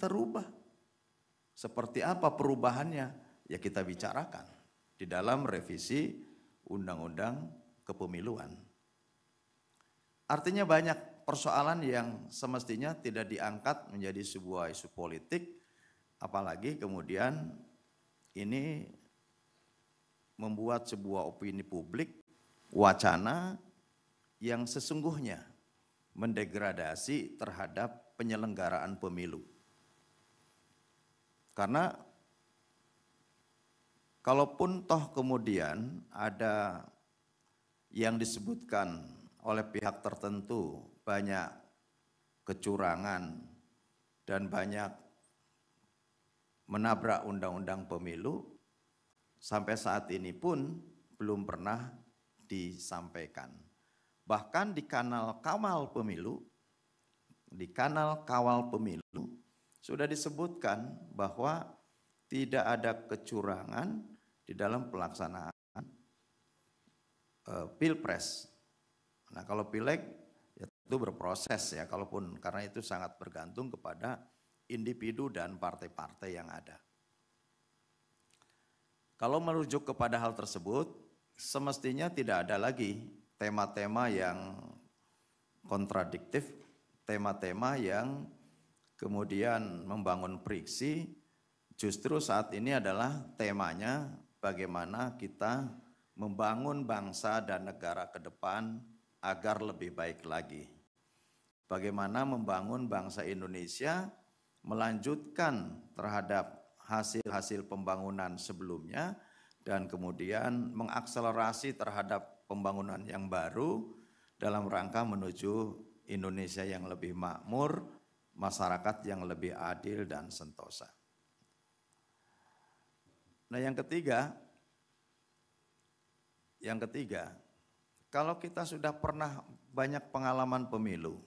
terubah. Seperti apa perubahannya? Ya kita bicarakan di dalam revisi undang-undang kepemiluan. Artinya banyak persoalan yang semestinya tidak diangkat menjadi sebuah isu politik, apalagi kemudian ini membuat sebuah opini publik wacana yang sesungguhnya mendegradasi terhadap penyelenggaraan pemilu. Karena kalaupun toh kemudian ada yang disebutkan oleh pihak tertentu banyak kecurangan dan banyak menabrak undang-undang pemilu sampai saat ini pun belum pernah disampaikan. Bahkan di kanal Kawal Pemilu, di kanal Kawal Pemilu sudah disebutkan bahwa tidak ada kecurangan di dalam pelaksanaan e, pilpres. Nah kalau pileg ya itu berproses ya, kalaupun karena itu sangat bergantung kepada individu dan partai-partai yang ada. Kalau merujuk kepada hal tersebut, semestinya tidak ada lagi tema-tema yang kontradiktif, tema-tema yang kemudian membangun priksi, justru saat ini adalah temanya bagaimana kita membangun bangsa dan negara ke depan agar lebih baik lagi. Bagaimana membangun bangsa Indonesia melanjutkan terhadap hasil-hasil pembangunan sebelumnya dan kemudian mengakselerasi terhadap pembangunan yang baru dalam rangka menuju Indonesia yang lebih makmur, masyarakat yang lebih adil dan sentosa. Nah, yang ketiga, yang ketiga, kalau kita sudah pernah banyak pengalaman pemilu,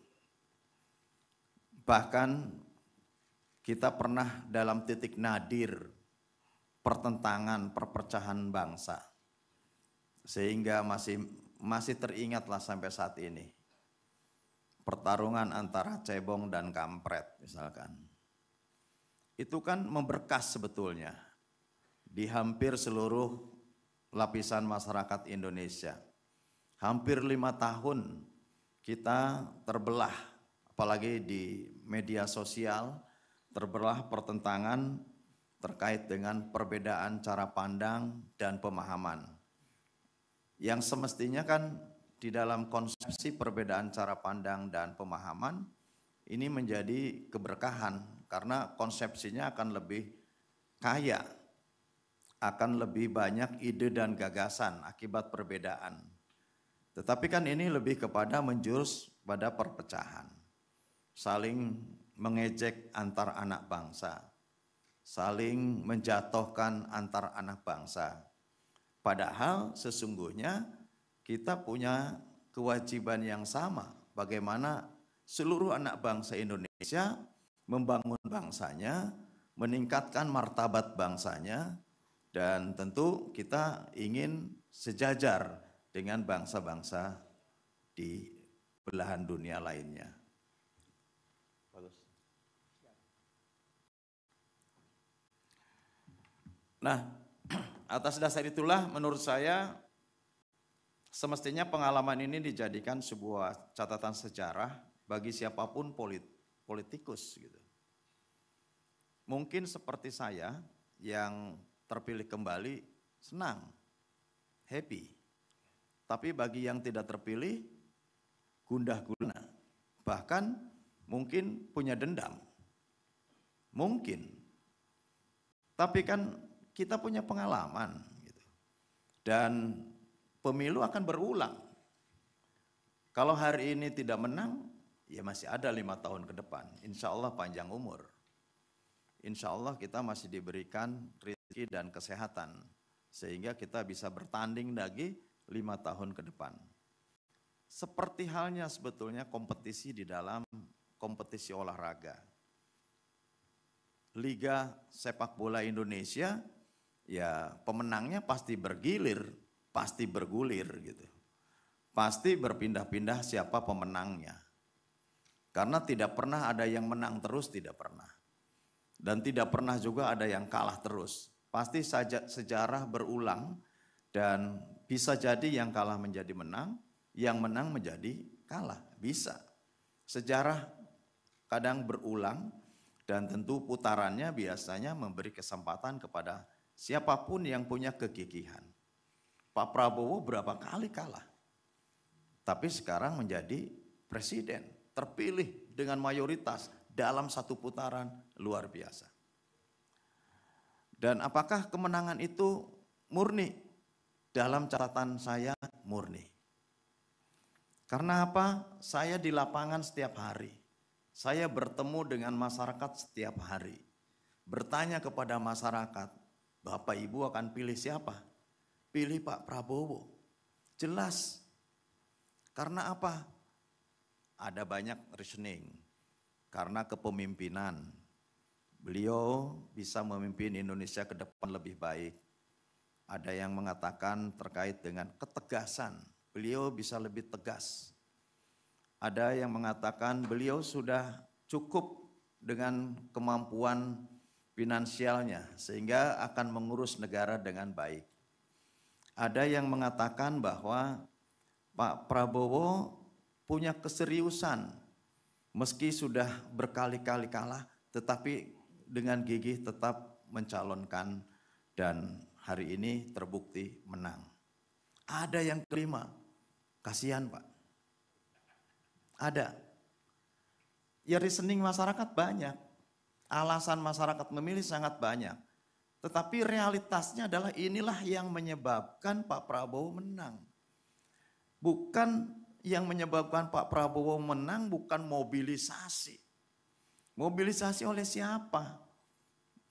bahkan kita pernah dalam titik nadir pertentangan, perpecahan bangsa. Sehingga masih masih teringatlah sampai saat ini pertarungan antara cebong dan kampret misalkan. Itu kan memberkas sebetulnya di hampir seluruh lapisan masyarakat Indonesia. Hampir lima tahun kita terbelah, apalagi di media sosial, terbelah pertentangan terkait dengan perbedaan cara pandang dan pemahaman. Yang semestinya kan di dalam konsepsi perbedaan cara pandang dan pemahaman ini menjadi keberkahan karena konsepsinya akan lebih kaya, akan lebih banyak ide dan gagasan akibat perbedaan. Tetapi kan ini lebih kepada menjurus pada perpecahan, saling mengejek antar anak bangsa, saling menjatuhkan antar anak bangsa. Padahal sesungguhnya kita punya kewajiban yang sama bagaimana seluruh anak bangsa Indonesia membangun bangsanya, meningkatkan martabat bangsanya, dan tentu kita ingin sejajar dengan bangsa-bangsa di belahan dunia lainnya. Nah, atas dasar itulah menurut saya Semestinya pengalaman ini dijadikan sebuah catatan sejarah bagi siapapun polit, politikus gitu. Mungkin seperti saya yang terpilih kembali senang, happy. Tapi bagi yang tidak terpilih gundah gulana, bahkan mungkin punya dendam. Mungkin. Tapi kan kita punya pengalaman gitu. Dan pemilu akan berulang. Kalau hari ini tidak menang, ya masih ada lima tahun ke depan. Insya Allah panjang umur. Insya Allah kita masih diberikan rezeki dan kesehatan. Sehingga kita bisa bertanding lagi lima tahun ke depan. Seperti halnya sebetulnya kompetisi di dalam kompetisi olahraga. Liga sepak bola Indonesia, ya pemenangnya pasti bergilir pasti bergulir gitu. Pasti berpindah-pindah siapa pemenangnya. Karena tidak pernah ada yang menang terus, tidak pernah. Dan tidak pernah juga ada yang kalah terus. Pasti saja sejarah berulang dan bisa jadi yang kalah menjadi menang, yang menang menjadi kalah. Bisa. Sejarah kadang berulang dan tentu putarannya biasanya memberi kesempatan kepada siapapun yang punya kegigihan. Pak Prabowo berapa kali kalah. Tapi sekarang menjadi presiden, terpilih dengan mayoritas dalam satu putaran luar biasa. Dan apakah kemenangan itu murni? Dalam catatan saya murni. Karena apa? Saya di lapangan setiap hari. Saya bertemu dengan masyarakat setiap hari. Bertanya kepada masyarakat, Bapak Ibu akan pilih siapa? pilih Pak Prabowo. Jelas. Karena apa? Ada banyak reasoning. Karena kepemimpinan. Beliau bisa memimpin Indonesia ke depan lebih baik. Ada yang mengatakan terkait dengan ketegasan. Beliau bisa lebih tegas. Ada yang mengatakan beliau sudah cukup dengan kemampuan finansialnya sehingga akan mengurus negara dengan baik. Ada yang mengatakan bahwa Pak Prabowo punya keseriusan meski sudah berkali-kali kalah tetapi dengan gigih tetap mencalonkan dan hari ini terbukti menang. Ada yang kelima, kasihan Pak. Ada. Ya reasoning masyarakat banyak. Alasan masyarakat memilih sangat banyak. Tetapi realitasnya adalah inilah yang menyebabkan Pak Prabowo menang. Bukan yang menyebabkan Pak Prabowo menang bukan mobilisasi. Mobilisasi oleh siapa?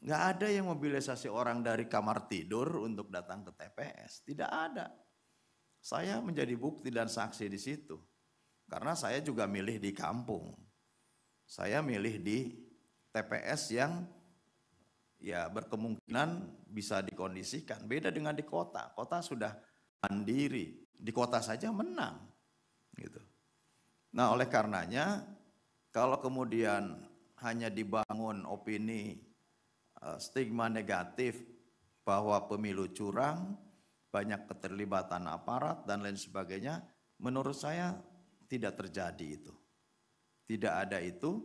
Gak ada yang mobilisasi orang dari kamar tidur untuk datang ke TPS. Tidak ada. Saya menjadi bukti dan saksi di situ. Karena saya juga milih di kampung. Saya milih di TPS yang ya berkemungkinan bisa dikondisikan. Beda dengan di kota. Kota sudah mandiri. Di kota saja menang. Gitu. Nah, oleh karenanya kalau kemudian hanya dibangun opini eh, stigma negatif bahwa pemilu curang, banyak keterlibatan aparat dan lain sebagainya, menurut saya tidak terjadi itu. Tidak ada itu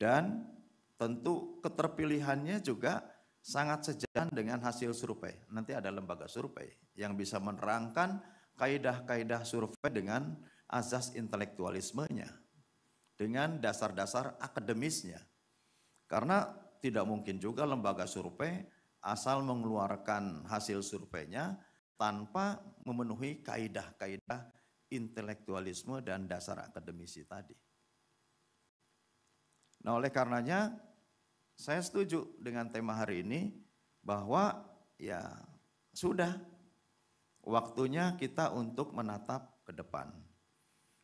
dan Tentu keterpilihannya juga sangat sejalan dengan hasil survei. Nanti ada lembaga survei yang bisa menerangkan kaidah-kaidah survei dengan azas intelektualismenya, dengan dasar-dasar akademisnya. Karena tidak mungkin juga lembaga survei asal mengeluarkan hasil surveinya tanpa memenuhi kaidah-kaidah intelektualisme dan dasar akademisi tadi. Nah oleh karenanya saya setuju dengan tema hari ini bahwa ya sudah waktunya kita untuk menatap ke depan.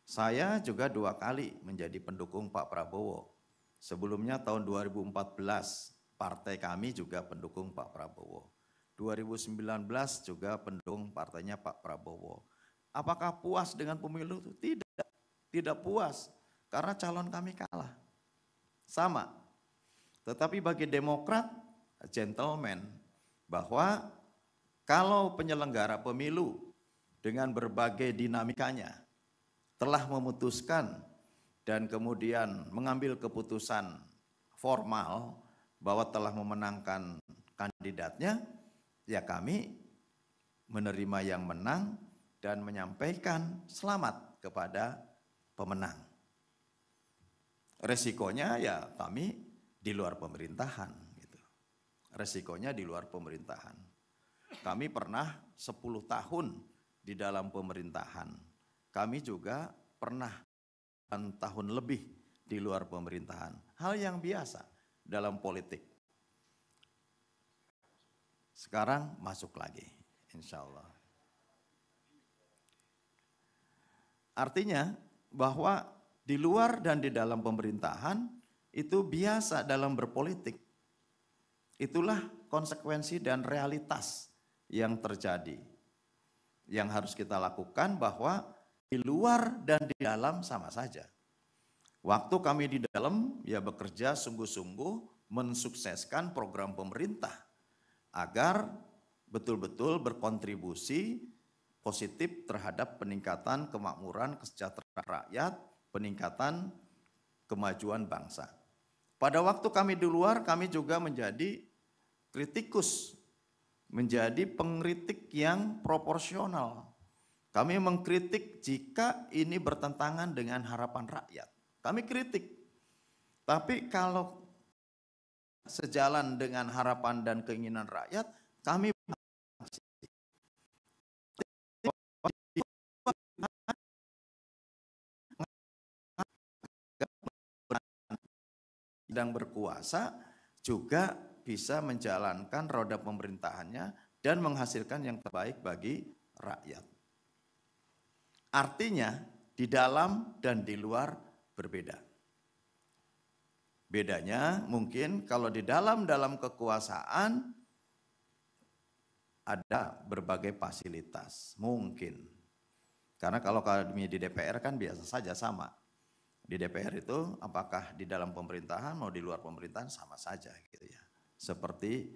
Saya juga dua kali menjadi pendukung Pak Prabowo. Sebelumnya tahun 2014 partai kami juga pendukung Pak Prabowo. 2019 juga pendukung partainya Pak Prabowo. Apakah puas dengan pemilu itu? Tidak. Tidak puas karena calon kami kalah sama. Tetapi bagi Demokrat, gentleman, bahwa kalau penyelenggara pemilu dengan berbagai dinamikanya telah memutuskan dan kemudian mengambil keputusan formal bahwa telah memenangkan kandidatnya, ya kami menerima yang menang dan menyampaikan selamat kepada pemenang. Resikonya ya kami di luar pemerintahan gitu. Resikonya di luar pemerintahan. Kami pernah 10 tahun di dalam pemerintahan. Kami juga pernah tahun lebih di luar pemerintahan. Hal yang biasa dalam politik. Sekarang masuk lagi, insya Allah. Artinya bahwa di luar dan di dalam pemerintahan itu biasa dalam berpolitik. Itulah konsekuensi dan realitas yang terjadi. Yang harus kita lakukan bahwa di luar dan di dalam sama saja. Waktu kami di dalam ya bekerja sungguh-sungguh mensukseskan program pemerintah agar betul-betul berkontribusi positif terhadap peningkatan kemakmuran kesejahteraan rakyat peningkatan kemajuan bangsa. Pada waktu kami di luar, kami juga menjadi kritikus, menjadi pengkritik yang proporsional. Kami mengkritik jika ini bertentangan dengan harapan rakyat. Kami kritik. Tapi kalau sejalan dengan harapan dan keinginan rakyat, kami sedang berkuasa juga bisa menjalankan roda pemerintahannya dan menghasilkan yang terbaik bagi rakyat. Artinya di dalam dan di luar berbeda. Bedanya mungkin kalau di dalam dalam kekuasaan ada berbagai fasilitas, mungkin. Karena kalau kami di DPR kan biasa saja sama, di DPR itu apakah di dalam pemerintahan mau di luar pemerintahan sama saja gitu ya. Seperti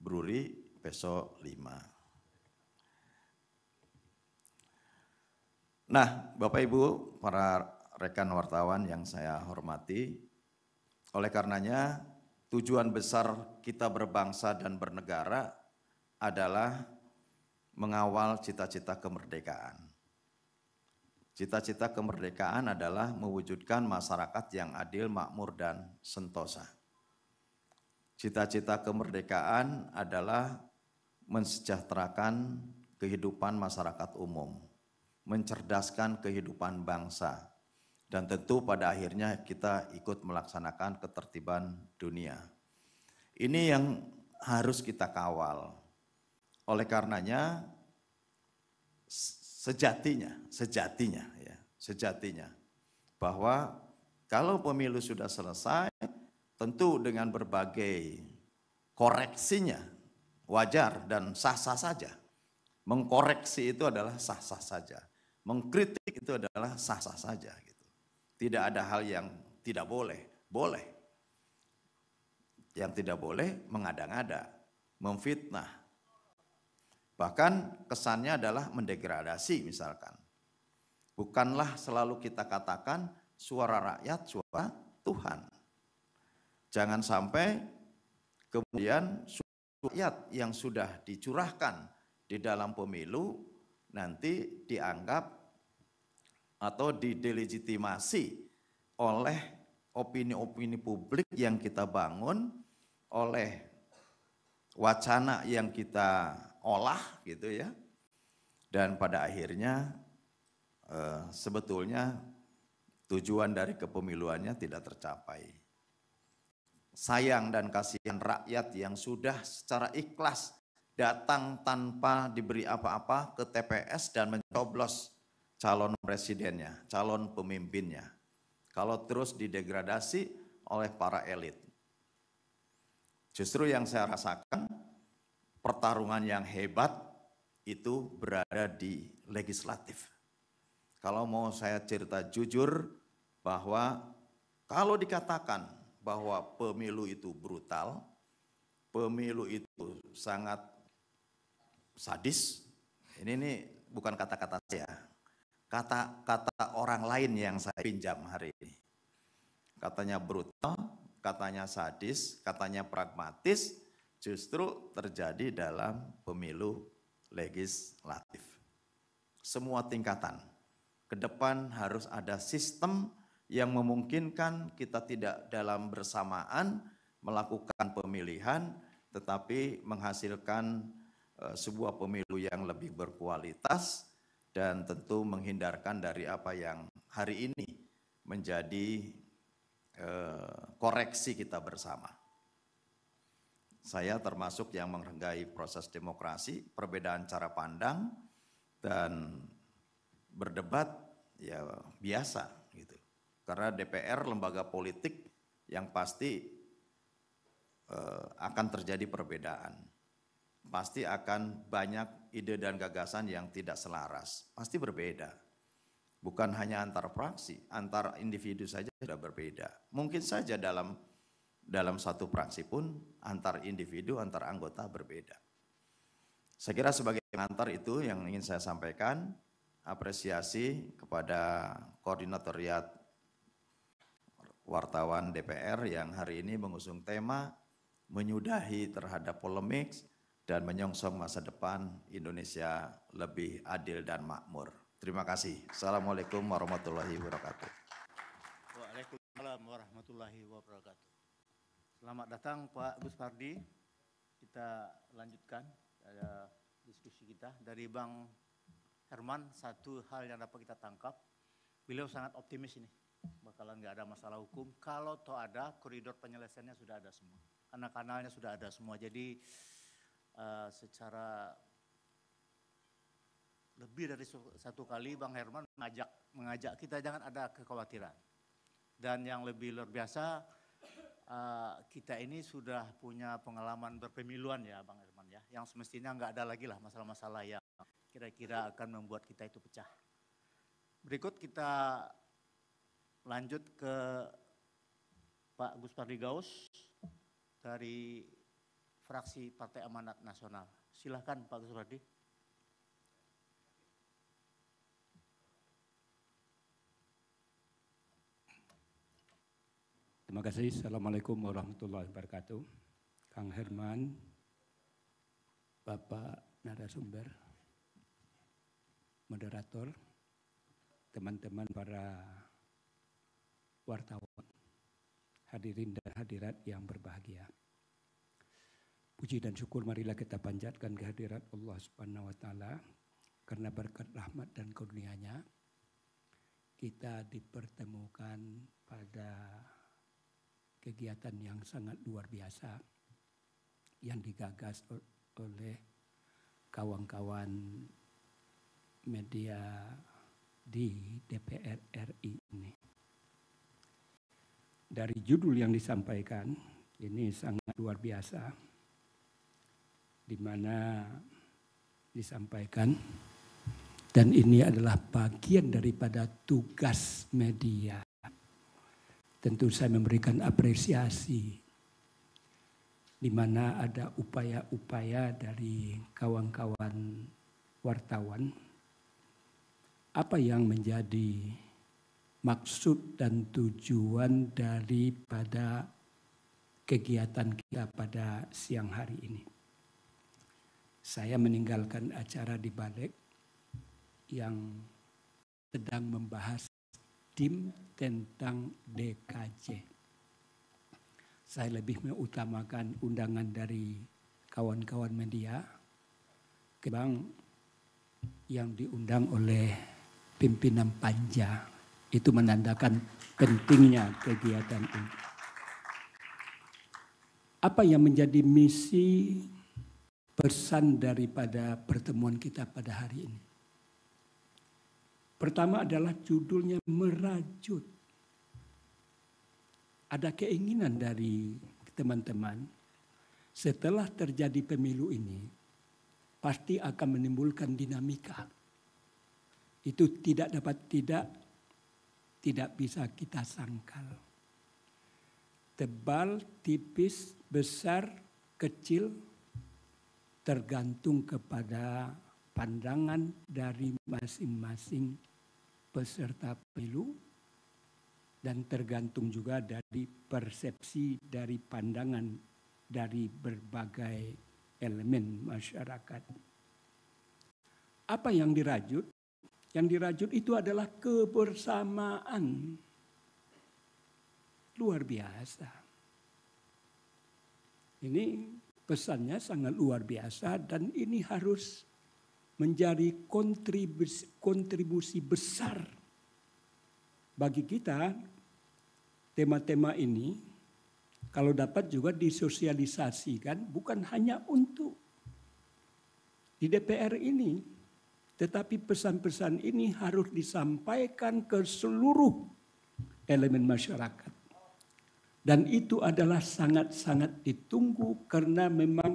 Bruri peso 5. Nah, Bapak Ibu, para rekan wartawan yang saya hormati, oleh karenanya tujuan besar kita berbangsa dan bernegara adalah mengawal cita-cita kemerdekaan. Cita-cita kemerdekaan adalah mewujudkan masyarakat yang adil, makmur, dan sentosa. Cita-cita kemerdekaan adalah mensejahterakan kehidupan masyarakat umum, mencerdaskan kehidupan bangsa, dan tentu pada akhirnya kita ikut melaksanakan ketertiban dunia. Ini yang harus kita kawal. Oleh karenanya sejatinya, sejatinya ya, sejatinya bahwa kalau pemilu sudah selesai tentu dengan berbagai koreksinya wajar dan sah-sah saja. Mengkoreksi itu adalah sah-sah saja. Mengkritik itu adalah sah-sah saja gitu. Tidak ada hal yang tidak boleh, boleh. Yang tidak boleh mengada-ngada, memfitnah, Bahkan kesannya adalah mendegradasi misalkan. Bukanlah selalu kita katakan suara rakyat, suara Tuhan. Jangan sampai kemudian suara rakyat yang sudah dicurahkan di dalam pemilu nanti dianggap atau didelegitimasi oleh opini-opini publik yang kita bangun, oleh wacana yang kita olah gitu ya. Dan pada akhirnya eh, sebetulnya tujuan dari kepemiluannya tidak tercapai. Sayang dan kasihan rakyat yang sudah secara ikhlas datang tanpa diberi apa-apa ke TPS dan mencoblos calon presidennya, calon pemimpinnya. Kalau terus didegradasi oleh para elit. Justru yang saya rasakan pertarungan yang hebat itu berada di legislatif. Kalau mau saya cerita jujur bahwa kalau dikatakan bahwa pemilu itu brutal, pemilu itu sangat sadis, ini nih bukan kata-kata saya, kata-kata orang lain yang saya pinjam hari ini. Katanya brutal, katanya sadis, katanya pragmatis, justru terjadi dalam pemilu legislatif. Semua tingkatan. Ke depan harus ada sistem yang memungkinkan kita tidak dalam bersamaan melakukan pemilihan tetapi menghasilkan e, sebuah pemilu yang lebih berkualitas dan tentu menghindarkan dari apa yang hari ini menjadi e, koreksi kita bersama. Saya termasuk yang menghargai proses demokrasi, perbedaan cara pandang dan berdebat ya biasa gitu. Karena DPR lembaga politik yang pasti eh, akan terjadi perbedaan. Pasti akan banyak ide dan gagasan yang tidak selaras, pasti berbeda bukan hanya antar fraksi, antar individu saja sudah berbeda. Mungkin saja dalam dalam satu praksi pun antar individu, antar anggota berbeda. Saya kira sebagai pengantar itu yang ingin saya sampaikan, apresiasi kepada koordinatoriat wartawan DPR yang hari ini mengusung tema menyudahi terhadap polemik dan menyongsong masa depan Indonesia lebih adil dan makmur. Terima kasih. Assalamualaikum warahmatullahi wabarakatuh. Waalaikumsalam warahmatullahi wabarakatuh. Selamat datang Pak Gus Pardi. Kita lanjutkan ada eh, diskusi kita dari Bang Herman. Satu hal yang dapat kita tangkap, beliau sangat optimis ini bakalan nggak ada masalah hukum. Kalau toh ada koridor penyelesaiannya sudah ada semua, Anak kanalnya sudah ada semua. Jadi uh, secara lebih dari satu kali Bang Herman mengajak mengajak kita jangan ada kekhawatiran. Dan yang lebih luar biasa Eh, kita ini sudah punya pengalaman berpemiluan ya Bang Herman ya. Yang semestinya nggak ada lagi lah masalah-masalah yang kira-kira akan membuat kita itu pecah. Berikut kita lanjut ke Pak Gus Pardi Gaus dari fraksi Partai Amanat Nasional. Silahkan Pak Gus Pardi. Terima kasih. Assalamualaikum warahmatullahi wabarakatuh. Kang Herman, Bapak narasumber, moderator, teman-teman para wartawan, hadirin dan hadirat yang berbahagia. Puji dan syukur marilah kita panjatkan kehadiran Allah Subhanahu wa taala karena berkat rahmat dan karunia-Nya kita dipertemukan pada kegiatan yang sangat luar biasa yang digagas oleh kawan-kawan media di DPR RI ini. Dari judul yang disampaikan, ini sangat luar biasa, di mana disampaikan, dan ini adalah bagian daripada tugas media tentu saya memberikan apresiasi di mana ada upaya-upaya dari kawan-kawan wartawan apa yang menjadi maksud dan tujuan daripada kegiatan kita pada siang hari ini. Saya meninggalkan acara di balik yang sedang membahas tim tentang DKJ. Saya lebih mengutamakan undangan dari kawan-kawan media kebang yang diundang oleh pimpinan panja. Itu menandakan pentingnya kegiatan ini. Apa yang menjadi misi pesan daripada pertemuan kita pada hari ini? Pertama adalah judulnya merajut. Ada keinginan dari teman-teman setelah terjadi pemilu ini pasti akan menimbulkan dinamika. Itu tidak dapat tidak tidak bisa kita sangkal. Tebal, tipis, besar, kecil tergantung kepada pandangan dari masing-masing peserta pemilu dan tergantung juga dari persepsi dari pandangan dari berbagai elemen masyarakat. Apa yang dirajut? Yang dirajut itu adalah kebersamaan. Luar biasa. Ini pesannya sangat luar biasa dan ini harus menjadi kontribusi, kontribusi besar bagi kita tema-tema ini kalau dapat juga disosialisasikan bukan hanya untuk di DPR ini tetapi pesan-pesan ini harus disampaikan ke seluruh elemen masyarakat dan itu adalah sangat-sangat ditunggu karena memang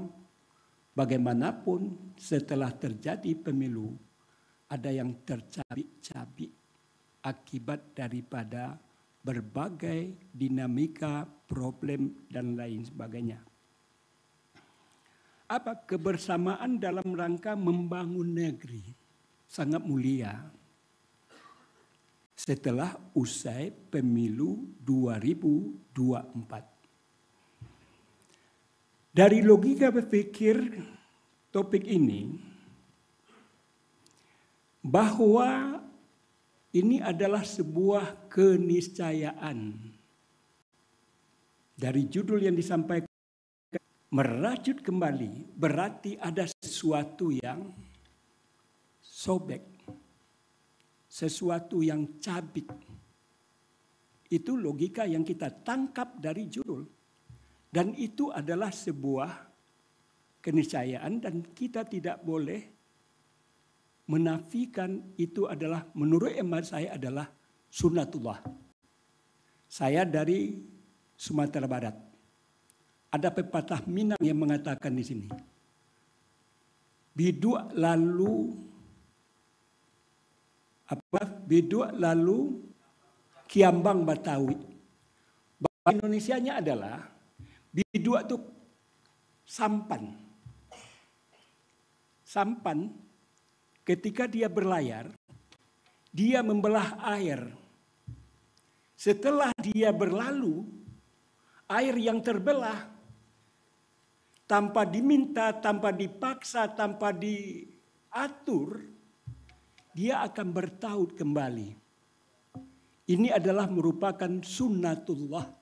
Bagaimanapun setelah terjadi pemilu ada yang tercabik-cabik akibat daripada berbagai dinamika, problem dan lain sebagainya. Apa kebersamaan dalam rangka membangun negeri sangat mulia. Setelah usai pemilu 2024 dari logika berpikir topik ini bahwa ini adalah sebuah keniscayaan. Dari judul yang disampaikan merajut kembali berarti ada sesuatu yang sobek. Sesuatu yang cabik. Itu logika yang kita tangkap dari judul. Dan itu adalah sebuah keniscayaan dan kita tidak boleh menafikan itu adalah menurut emak saya adalah sunnatullah. Saya dari Sumatera Barat. Ada pepatah Minang yang mengatakan di sini. bidu lalu apa? bidu lalu kiambang Batawi. Bahasa Indonesianya adalah di dua itu sampan. Sampan ketika dia berlayar, dia membelah air. Setelah dia berlalu, air yang terbelah tanpa diminta, tanpa dipaksa, tanpa diatur, dia akan bertaut kembali. Ini adalah merupakan sunnatullah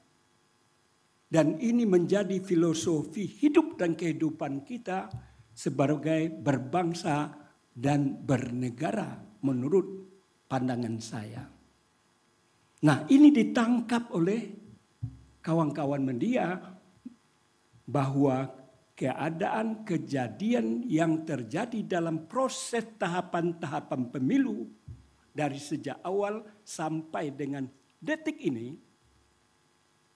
dan ini menjadi filosofi hidup dan kehidupan kita sebagai berbangsa dan bernegara menurut pandangan saya. Nah ini ditangkap oleh kawan-kawan media bahwa keadaan kejadian yang terjadi dalam proses tahapan-tahapan pemilu dari sejak awal sampai dengan detik ini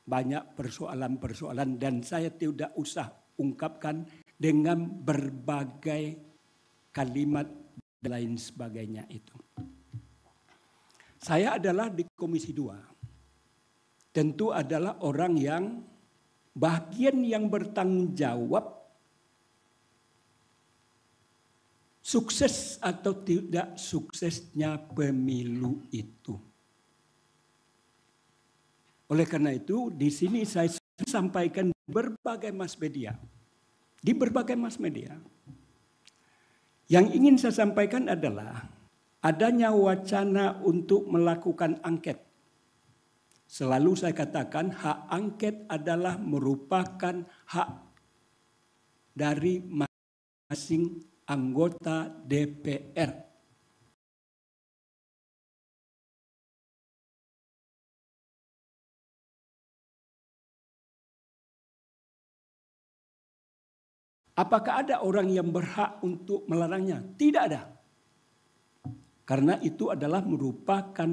banyak persoalan-persoalan dan saya tidak usah ungkapkan dengan berbagai kalimat dan lain sebagainya itu. Saya adalah di Komisi 2. Tentu adalah orang yang bagian yang bertanggung jawab sukses atau tidak suksesnya pemilu itu. Oleh karena itu, di sini saya sampaikan berbagai mass media. Di berbagai mass media. Yang ingin saya sampaikan adalah adanya wacana untuk melakukan angket. Selalu saya katakan hak angket adalah merupakan hak dari masing masing anggota DPR. Apakah ada orang yang berhak untuk melarangnya? Tidak ada. Karena itu adalah merupakan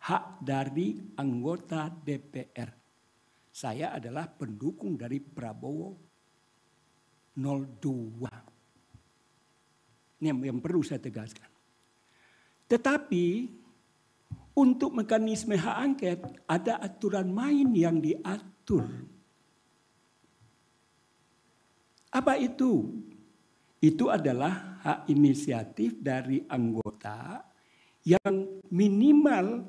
hak dari anggota DPR. Saya adalah pendukung dari Prabowo 02. Ini yang, yang perlu saya tegaskan. Tetapi untuk mekanisme hak angket ada aturan main yang diatur apa itu? Itu adalah hak inisiatif dari anggota yang minimal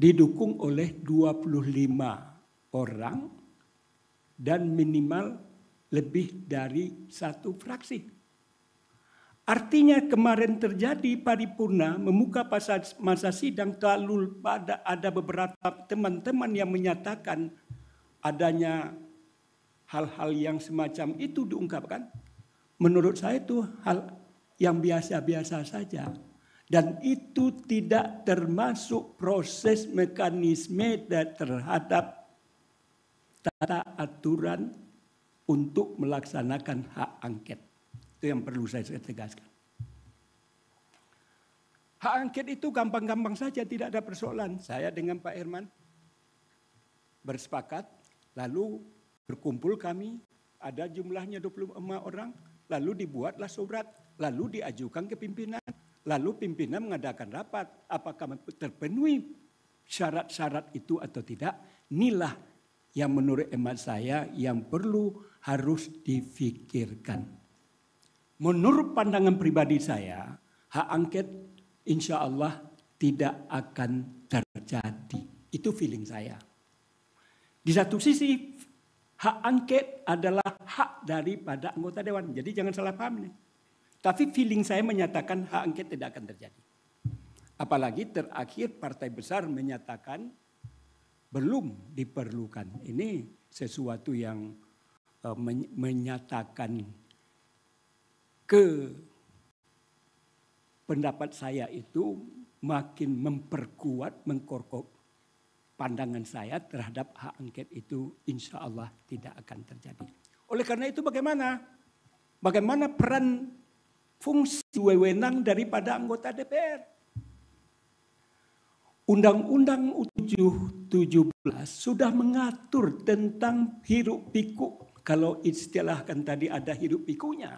didukung oleh 25 orang dan minimal lebih dari satu fraksi. Artinya kemarin terjadi paripurna memuka masa, masa sidang terlalu pada ada beberapa teman-teman yang menyatakan adanya hal-hal yang semacam itu diungkapkan, menurut saya itu hal yang biasa-biasa saja. Dan itu tidak termasuk proses mekanisme terhadap tata aturan untuk melaksanakan hak angket. Itu yang perlu saya tegaskan. Hak angket itu gampang-gampang saja, tidak ada persoalan. Saya dengan Pak Herman bersepakat, lalu Berkumpul kami, ada jumlahnya 25 orang, lalu dibuatlah surat, lalu diajukan ke pimpinan, lalu pimpinan mengadakan rapat, apakah terpenuhi syarat-syarat itu atau tidak, inilah yang menurut emat saya yang perlu harus difikirkan. Menurut pandangan pribadi saya, hak angket insya Allah tidak akan terjadi. Itu feeling saya. Di satu sisi hak angket adalah hak daripada anggota dewan. Jadi jangan salah paham nih. Tapi feeling saya menyatakan hak angket tidak akan terjadi. Apalagi terakhir partai besar menyatakan belum diperlukan. Ini sesuatu yang e, menyatakan ke pendapat saya itu makin memperkuat, mengkorkok pandangan saya terhadap hak angket itu insya Allah tidak akan terjadi. Oleh karena itu bagaimana? Bagaimana peran fungsi wewenang daripada anggota DPR? Undang-Undang 717 sudah mengatur tentang hiruk pikuk. Kalau istilahkan tadi ada hiruk pikunya.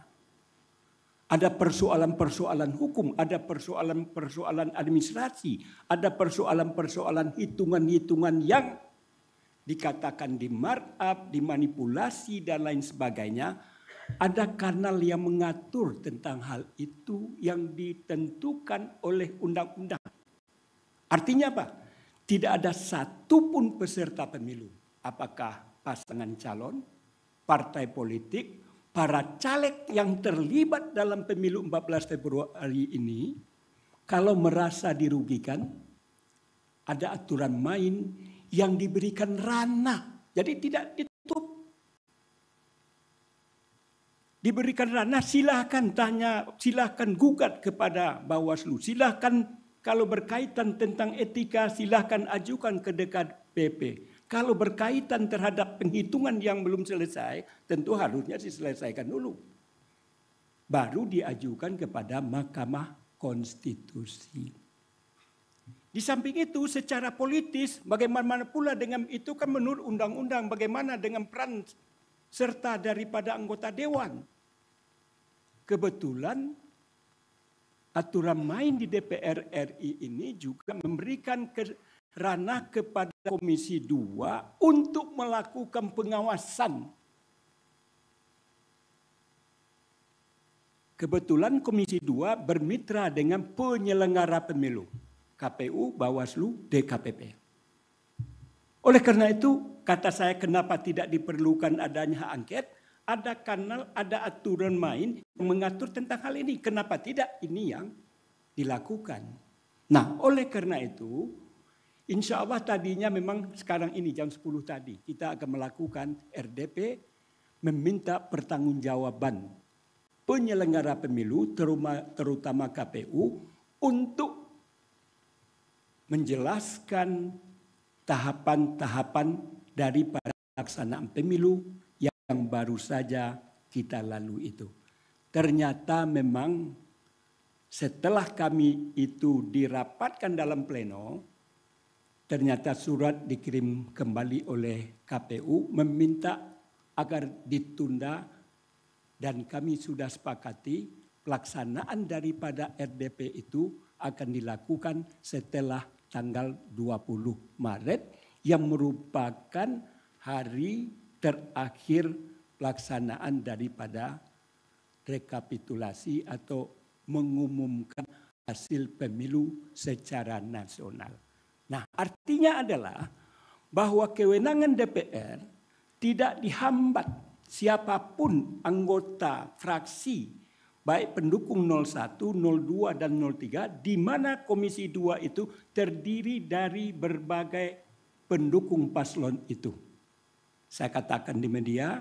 Ada persoalan-persoalan hukum, ada persoalan-persoalan administrasi, ada persoalan-persoalan hitungan-hitungan yang dikatakan di markup, dimanipulasi dan lain sebagainya. Ada kanal yang mengatur tentang hal itu yang ditentukan oleh undang-undang. Artinya apa? Tidak ada satupun peserta pemilu, apakah pasangan calon, partai politik, para caleg yang terlibat dalam pemilu 14 Februari ini kalau merasa dirugikan ada aturan main yang diberikan ranah. Jadi tidak ditutup. Diberikan ranah silahkan tanya, silahkan gugat kepada Bawaslu. Silahkan kalau berkaitan tentang etika silahkan ajukan ke dekat PP. Kalau berkaitan terhadap penghitungan yang belum selesai, tentu harusnya diselesaikan dulu. Baru diajukan kepada Mahkamah Konstitusi. Di samping itu secara politis bagaimana pula dengan itu kan menurut undang-undang bagaimana dengan peran serta daripada anggota dewan. Kebetulan aturan main di DPR RI ini juga memberikan ranah kepada Komisi 2 untuk melakukan pengawasan. Kebetulan Komisi 2 bermitra dengan penyelenggara pemilu, KPU, Bawaslu, DKPP. Oleh karena itu, kata saya kenapa tidak diperlukan adanya hak angket? Ada kanal, ada aturan main yang mengatur tentang hal ini. Kenapa tidak? Ini yang dilakukan. Nah, oleh karena itu, Insya Allah tadinya memang sekarang ini jam 10 tadi kita akan melakukan RDP meminta pertanggungjawaban penyelenggara pemilu terutama KPU untuk menjelaskan tahapan-tahapan dari pelaksanaan pemilu yang baru saja kita lalui itu. Ternyata memang setelah kami itu dirapatkan dalam pleno, Ternyata surat dikirim kembali oleh KPU meminta agar ditunda dan kami sudah sepakati pelaksanaan daripada RDP itu akan dilakukan setelah tanggal 20 Maret yang merupakan hari terakhir pelaksanaan daripada rekapitulasi atau mengumumkan hasil pemilu secara nasional. Nah, artinya adalah bahwa kewenangan DPR tidak dihambat siapapun anggota fraksi baik pendukung 01, 02 dan 03 di mana komisi 2 itu terdiri dari berbagai pendukung paslon itu. Saya katakan di media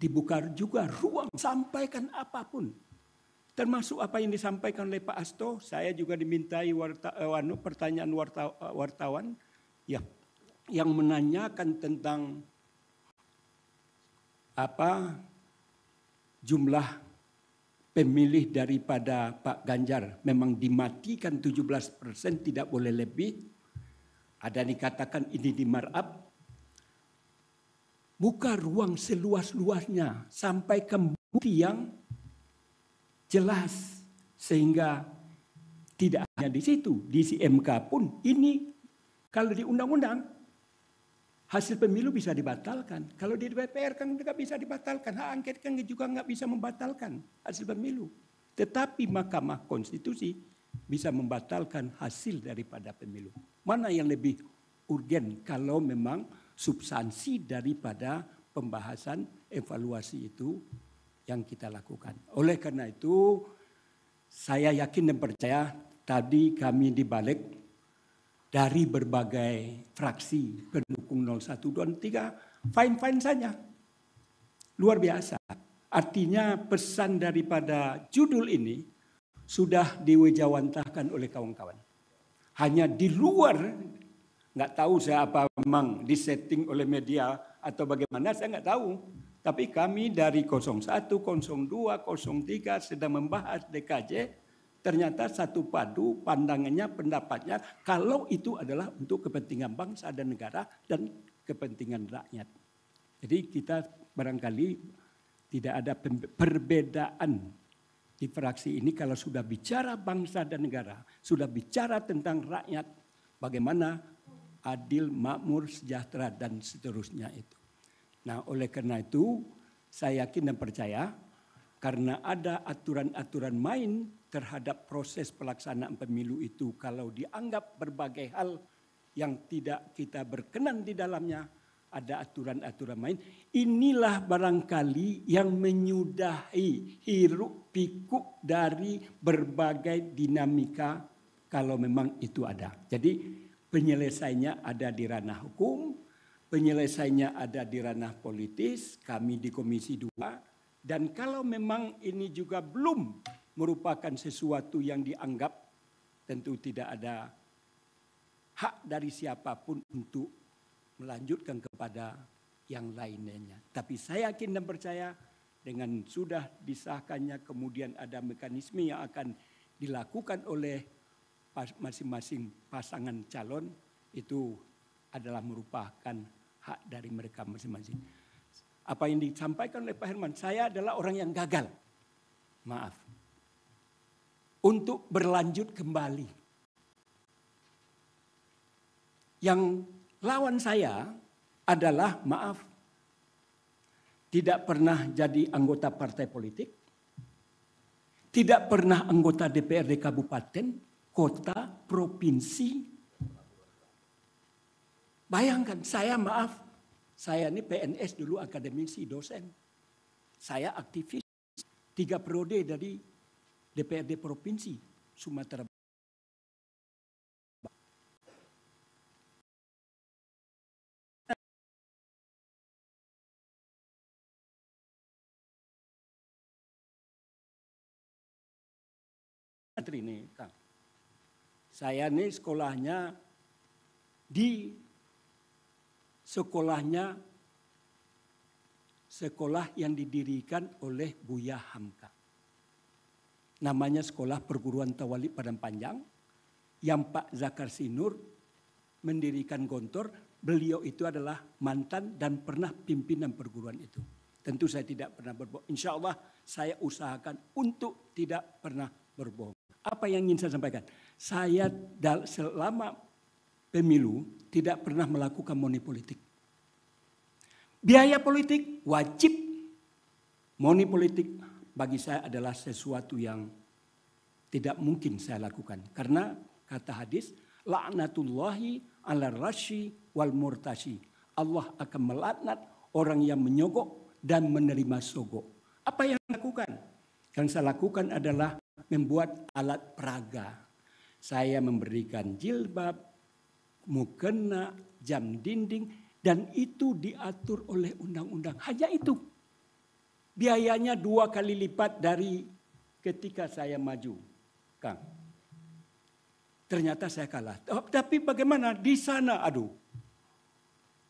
dibuka juga ruang sampaikan apapun Termasuk apa yang disampaikan oleh Pak Asto, saya juga dimintai warta, eh, anu, pertanyaan eh, wartawan ya, yang menanyakan tentang apa jumlah pemilih daripada Pak Ganjar memang dimatikan 17 persen tidak boleh lebih. Ada yang dikatakan ini di markup. Buka ruang seluas-luasnya sampai ke bukti yang jelas sehingga tidak hanya di situ, di CMK pun ini kalau di undang-undang hasil pemilu bisa dibatalkan. Kalau di DPR kan nggak bisa dibatalkan, hak angket kan juga nggak bisa membatalkan hasil pemilu. Tetapi Mahkamah Konstitusi bisa membatalkan hasil daripada pemilu. Mana yang lebih urgen kalau memang substansi daripada pembahasan evaluasi itu yang kita lakukan. Oleh karena itu, saya yakin dan percaya tadi kami dibalik dari berbagai fraksi pendukung 01 dan 3 fine-fine saja. Luar biasa. Artinya pesan daripada judul ini sudah diwejawantahkan oleh kawan-kawan. Hanya di luar nggak tahu saya apa memang disetting oleh media atau bagaimana saya nggak tahu. Tapi kami dari 01, 02, 03 sedang membahas DKJ, ternyata satu padu pandangannya, pendapatnya, kalau itu adalah untuk kepentingan bangsa dan negara dan kepentingan rakyat. Jadi kita barangkali tidak ada perbedaan di fraksi ini kalau sudah bicara bangsa dan negara, sudah bicara tentang rakyat, bagaimana adil, makmur, sejahtera, dan seterusnya itu. Nah oleh karena itu saya yakin dan percaya karena ada aturan-aturan main terhadap proses pelaksanaan pemilu itu kalau dianggap berbagai hal yang tidak kita berkenan di dalamnya ada aturan-aturan main inilah barangkali yang menyudahi hiruk pikuk dari berbagai dinamika kalau memang itu ada jadi penyelesaiannya ada di ranah hukum penyelesaiannya ada di ranah politis, kami di Komisi 2. Dan kalau memang ini juga belum merupakan sesuatu yang dianggap, tentu tidak ada hak dari siapapun untuk melanjutkan kepada yang lainnya. Tapi saya yakin dan percaya dengan sudah disahkannya kemudian ada mekanisme yang akan dilakukan oleh masing-masing pasangan calon itu adalah merupakan hak dari mereka masing-masing. Apa yang disampaikan oleh Pak Herman, saya adalah orang yang gagal. Maaf. Untuk berlanjut kembali. Yang lawan saya adalah, maaf, tidak pernah jadi anggota partai politik, tidak pernah anggota DPRD kabupaten, kota, provinsi, Bayangkan saya maaf, saya ini PNS dulu akademisi, dosen. Saya aktivis tiga periode dari DPRD Provinsi Sumatera Trinita. Saya ini sekolahnya di sekolahnya sekolah yang didirikan oleh Buya Hamka. Namanya Sekolah Perguruan Tawali Padang Panjang yang Pak Zakar Sinur mendirikan Gontor. Beliau itu adalah mantan dan pernah pimpinan perguruan itu. Tentu saya tidak pernah berbohong. Insya Allah saya usahakan untuk tidak pernah berbohong. Apa yang ingin saya sampaikan? Saya selama pemilu tidak pernah melakukan money politik. Biaya politik wajib. Money politik bagi saya adalah sesuatu yang tidak mungkin saya lakukan. Karena kata hadis, la'natullahi ala rasyi wal murtasi. Allah akan melaknat orang yang menyogok dan menerima sogok. Apa yang lakukan? Yang saya lakukan adalah membuat alat peraga. Saya memberikan jilbab, mukena, jam dinding dan itu diatur oleh undang-undang. Hanya itu. Biayanya dua kali lipat dari ketika saya maju, Kang. Ternyata saya kalah. Oh, tapi bagaimana di sana? Aduh,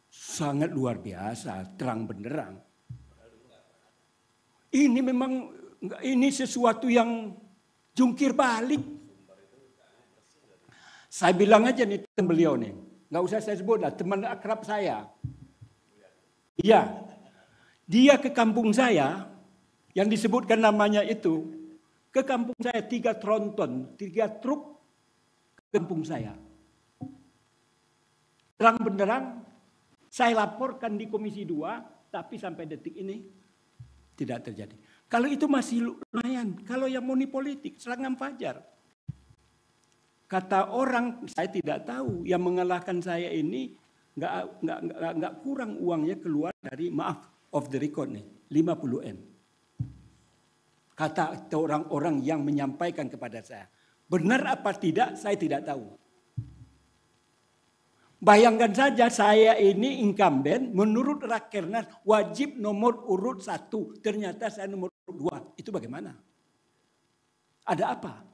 sangat luar biasa, terang benderang. Ini memang ini sesuatu yang jungkir balik. Saya bilang aja nih beliau nih. Nggak usah saya sebut lah, teman akrab saya. Iya. Dia ke kampung saya, yang disebutkan namanya itu, ke kampung saya tiga tronton, tiga truk ke kampung saya. Terang benderang, saya laporkan di Komisi 2, tapi sampai detik ini tidak terjadi. Kalau itu masih lumayan, kalau yang moni politik, serangan fajar. Kata orang saya tidak tahu yang mengalahkan saya ini nggak kurang uangnya keluar dari maaf of the record nih 50 m. Kata orang-orang yang menyampaikan kepada saya. Benar apa tidak saya tidak tahu. Bayangkan saja saya ini incumbent menurut Rakernas wajib nomor urut satu. Ternyata saya nomor dua. Itu bagaimana? Ada apa?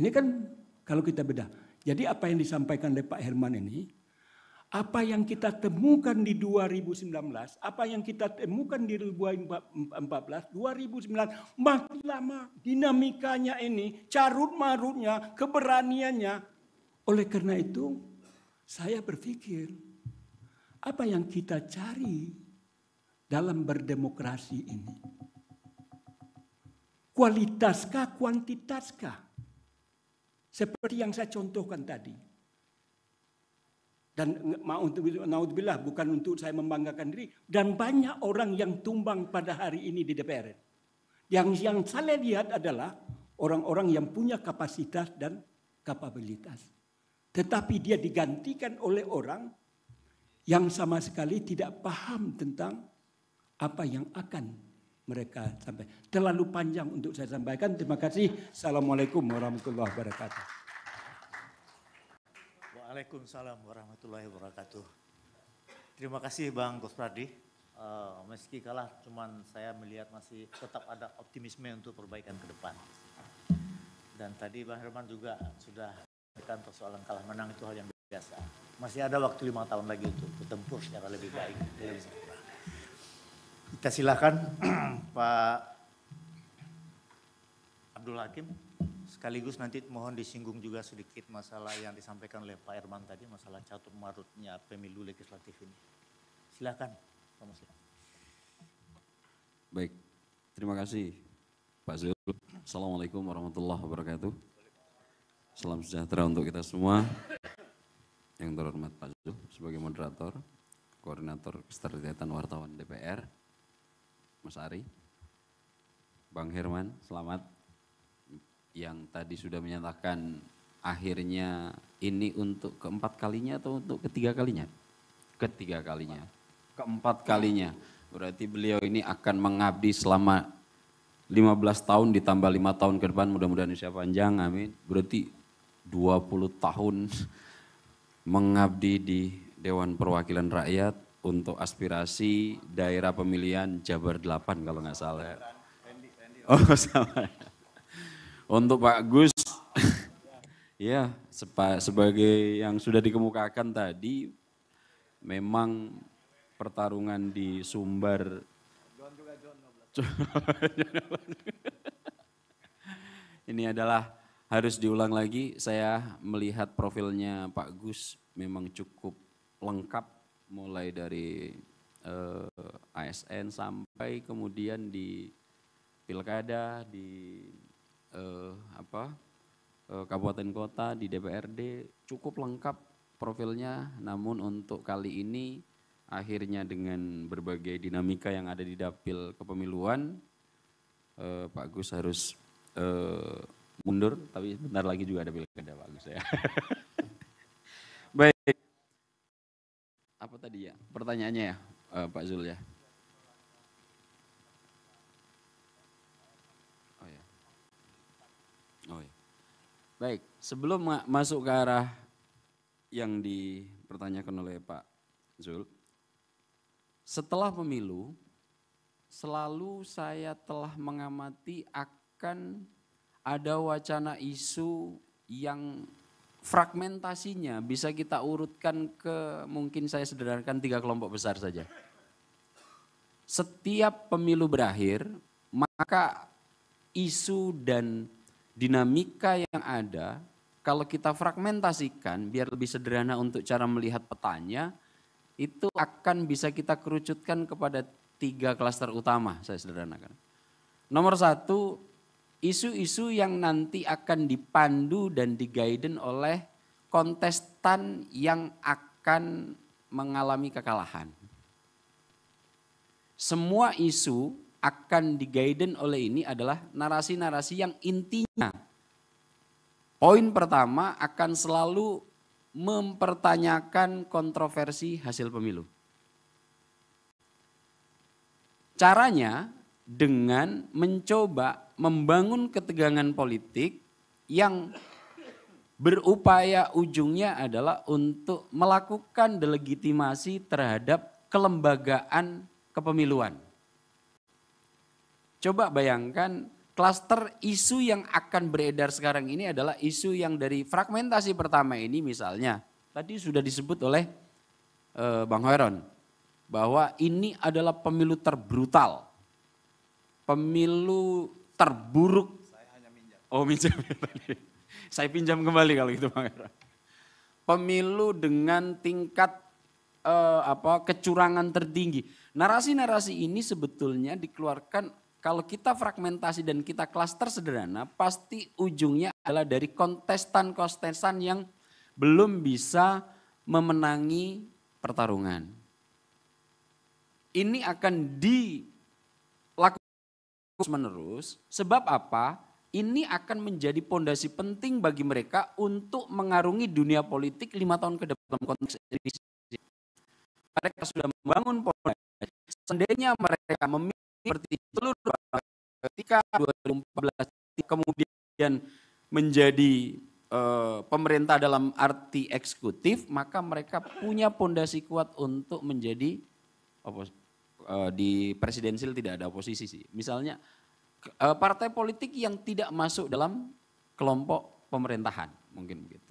Ini kan kalau kita bedah. Jadi apa yang disampaikan oleh Pak Herman ini, apa yang kita temukan di 2019, apa yang kita temukan di 2014, 2019, makin lama dinamikanya ini, carut marutnya, keberaniannya. Oleh karena itu, saya berpikir, apa yang kita cari dalam berdemokrasi ini? Kualitaskah, kuantitaskah? Seperti yang saya contohkan tadi. Dan naudzubillah bukan untuk saya membanggakan diri. Dan banyak orang yang tumbang pada hari ini di DPR. Yang yang saya lihat adalah orang-orang yang punya kapasitas dan kapabilitas. Tetapi dia digantikan oleh orang yang sama sekali tidak paham tentang apa yang akan mereka sampai. Terlalu panjang untuk saya sampaikan. Terima kasih. Assalamualaikum warahmatullahi wabarakatuh. Waalaikumsalam warahmatullahi wabarakatuh. Terima kasih Bang Gus Pradi. Uh, eh, meski kalah, cuman saya melihat masih tetap ada optimisme untuk perbaikan ke depan. Dan tadi Bang Herman juga sudah menekan persoalan kalah menang itu hal yang biasa. Masih ada waktu lima tahun lagi untuk bertempur secara lebih baik. Kita silahkan Pak Abdul Hakim. Sekaligus nanti mohon disinggung juga sedikit masalah yang disampaikan oleh Pak Erman tadi, masalah catur marutnya pemilu legislatif ini. Silahkan Pak Mas. Baik, terima kasih Pak Zul. Assalamualaikum warahmatullahi wabarakatuh. Salam sejahtera untuk kita semua. Yang terhormat Pak Zul sebagai moderator, koordinator keterlibatan wartawan DPR, Mas Ari, Bang Herman, selamat. Yang tadi sudah menyatakan akhirnya ini untuk keempat kalinya atau untuk ketiga kalinya? Ketiga kalinya. Keempat kalinya. Berarti beliau ini akan mengabdi selama 15 tahun ditambah 5 tahun ke depan mudah-mudahan usia panjang amin. Berarti 20 tahun mengabdi di Dewan Perwakilan Rakyat untuk aspirasi daerah pemilihan Jabar 8 kalau nggak salah. Oh sama. Untuk Pak Gus, ya sebagai yang sudah dikemukakan tadi, memang pertarungan di Sumbar. Ini adalah harus diulang lagi. Saya melihat profilnya Pak Gus memang cukup lengkap mulai dari eh, ASN sampai kemudian di pilkada di eh, apa eh, kabupaten kota di DPRD cukup lengkap profilnya namun untuk kali ini akhirnya dengan berbagai dinamika yang ada di dapil kepemiluan eh, Pak Gus harus eh, mundur tapi sebentar lagi juga ada pilkada Pak Gus ya apa tadi ya pertanyaannya ya uh, Pak Zul ya? Oh ya. Oh ya. Baik, sebelum masuk ke arah yang dipertanyakan oleh Pak Zul, setelah pemilu selalu saya telah mengamati akan ada wacana isu yang fragmentasinya bisa kita urutkan ke mungkin saya sederhanakan tiga kelompok besar saja. Setiap pemilu berakhir, maka isu dan dinamika yang ada kalau kita fragmentasikan biar lebih sederhana untuk cara melihat petanya itu akan bisa kita kerucutkan kepada tiga klaster utama saya sederhanakan. Nomor satu isu-isu yang nanti akan dipandu dan digaiden oleh kontestan yang akan mengalami kekalahan. Semua isu akan digaiden oleh ini adalah narasi-narasi yang intinya. Poin pertama akan selalu mempertanyakan kontroversi hasil pemilu. Caranya dengan mencoba membangun ketegangan politik yang berupaya ujungnya adalah untuk melakukan delegitimasi terhadap kelembagaan kepemiluan. Coba bayangkan klaster isu yang akan beredar sekarang ini adalah isu yang dari fragmentasi pertama ini misalnya. Tadi sudah disebut oleh eh, Bang Heron bahwa ini adalah pemilu terbrutal. Pemilu terburuk. Oh minjam ya tadi. Saya pinjam kembali kalau gitu Bang Era. Pemilu dengan tingkat eh, apa kecurangan tertinggi. Narasi-narasi ini sebetulnya dikeluarkan kalau kita fragmentasi dan kita klaster sederhana, pasti ujungnya adalah dari kontestan-kontestan yang belum bisa memenangi pertarungan. Ini akan di Terus menerus. Sebab apa? Ini akan menjadi pondasi penting bagi mereka untuk mengarungi dunia politik lima tahun ke depan dalam konteks Indonesia. Mereka sudah membangun pondasi. Seandainya mereka memilih seperti seluruh ketika 2014 kemudian menjadi uh, pemerintah dalam arti eksekutif, maka mereka punya pondasi kuat untuk menjadi oposisi. Eh, di presidensil tidak ada oposisi sih. Misalnya eh, partai politik yang tidak masuk dalam kelompok pemerintahan, mungkin begitu.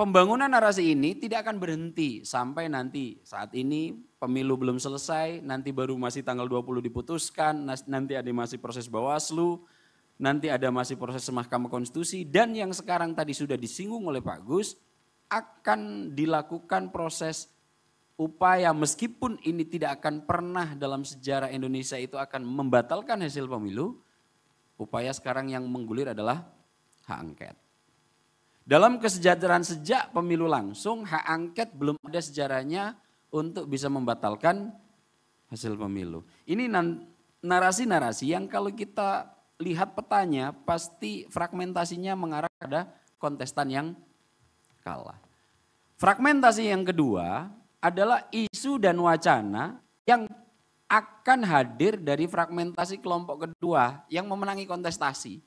Pembangunan narasi ini tidak akan berhenti sampai nanti saat ini pemilu belum selesai, nanti baru masih tanggal 20 diputuskan, nanti ada masih proses Bawaslu, nanti ada masih proses Mahkamah Konstitusi dan yang sekarang tadi sudah disinggung oleh Pak Gus akan dilakukan proses upaya meskipun ini tidak akan pernah dalam sejarah Indonesia itu akan membatalkan hasil pemilu, upaya sekarang yang menggulir adalah hak angket. Dalam kesejahteraan sejak pemilu langsung, hak angket belum ada sejarahnya untuk bisa membatalkan hasil pemilu. Ini narasi-narasi yang kalau kita lihat petanya pasti fragmentasinya mengarah pada kontestan yang kalah. Fragmentasi yang kedua adalah isu dan wacana yang akan hadir dari fragmentasi kelompok kedua yang memenangi kontestasi.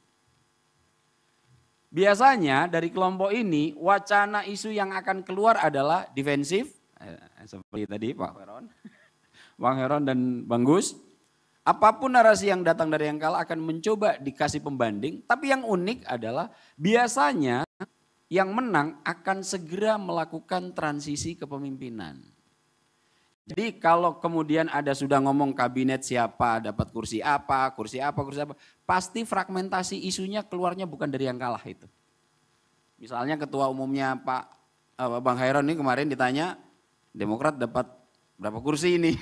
Biasanya dari kelompok ini wacana isu yang akan keluar adalah defensif eh, seperti tadi Pak Heron, Bang Heron dan Bang Gus. Apapun narasi yang datang dari yang kalah akan mencoba dikasih pembanding, tapi yang unik adalah biasanya yang menang akan segera melakukan transisi kepemimpinan. Jadi kalau kemudian ada sudah ngomong kabinet siapa, dapat kursi apa, kursi apa, kursi apa, pasti fragmentasi isunya keluarnya bukan dari yang kalah itu. Misalnya ketua umumnya Pak eh, Bang Hairon ini kemarin ditanya, Demokrat dapat berapa kursi ini?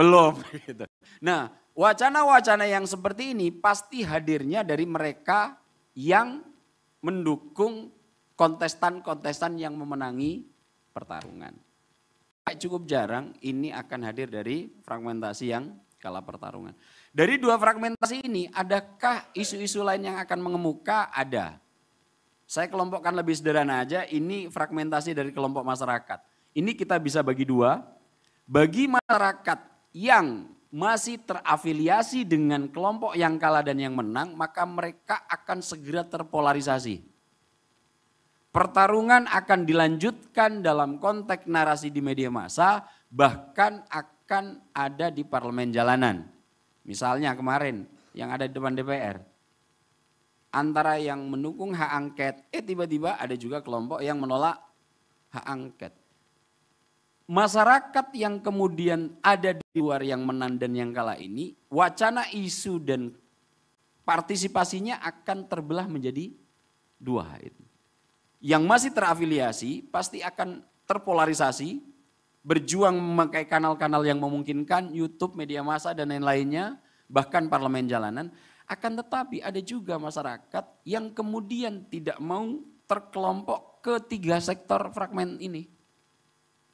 belum, gitu. Nah, wacana-wacana yang seperti ini pasti hadirnya dari mereka yang mendukung kontestan-kontestan yang memenangi pertarungan. Cukup jarang ini akan hadir dari fragmentasi yang kalah pertarungan. Dari dua fragmentasi ini, adakah isu-isu lain yang akan mengemuka? Ada. Saya kelompokkan lebih sederhana aja, ini fragmentasi dari kelompok masyarakat. Ini kita bisa bagi dua. Bagi masyarakat yang masih terafiliasi dengan kelompok yang kalah dan yang menang, maka mereka akan segera terpolarisasi. Pertarungan akan dilanjutkan dalam konteks narasi di media massa, bahkan akan ada di parlemen jalanan. Misalnya kemarin yang ada di depan DPR. Antara yang mendukung hak angket, eh tiba-tiba ada juga kelompok yang menolak hak angket masyarakat yang kemudian ada di luar yang menang dan yang kalah ini, wacana isu dan partisipasinya akan terbelah menjadi dua itu. Yang masih terafiliasi pasti akan terpolarisasi, berjuang memakai kanal-kanal yang memungkinkan, YouTube, media massa dan lain-lainnya, bahkan parlemen jalanan. Akan tetapi ada juga masyarakat yang kemudian tidak mau terkelompok ke tiga sektor fragmen ini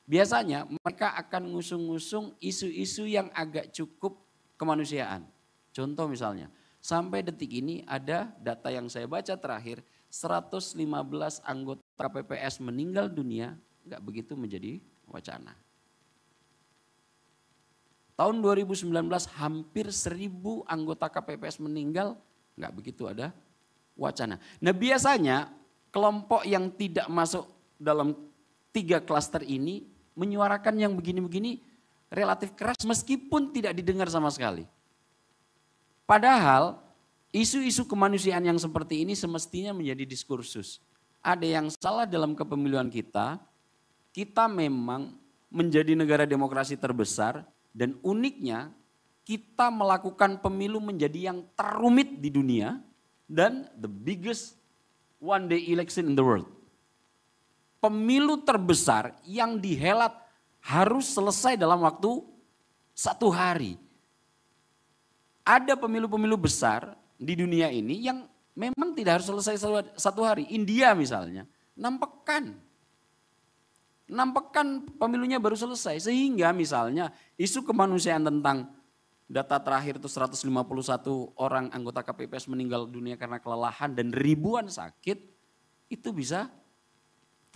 biasanya mereka akan ngusung-ngusung isu-isu yang agak cukup kemanusiaan. Contoh misalnya, sampai detik ini ada data yang saya baca terakhir, 115 anggota KPPS meninggal dunia, nggak begitu menjadi wacana. Tahun 2019 hampir 1000 anggota KPPS meninggal, nggak begitu ada wacana. Nah biasanya kelompok yang tidak masuk dalam tiga klaster ini menyuarakan yang begini-begini relatif keras meskipun tidak didengar sama sekali. Padahal isu-isu kemanusiaan yang seperti ini semestinya menjadi diskursus. Ada yang salah dalam kepemiluan kita, kita memang menjadi negara demokrasi terbesar dan uniknya kita melakukan pemilu menjadi yang terumit di dunia dan the biggest one day election in the world pemilu terbesar yang dihelat harus selesai dalam waktu satu hari. Ada pemilu-pemilu besar di dunia ini yang memang tidak harus selesai satu hari. India misalnya, enam pekan. Enam pekan pemilunya baru selesai. Sehingga misalnya isu kemanusiaan tentang data terakhir itu 151 orang anggota KPPS meninggal dunia karena kelelahan dan ribuan sakit itu bisa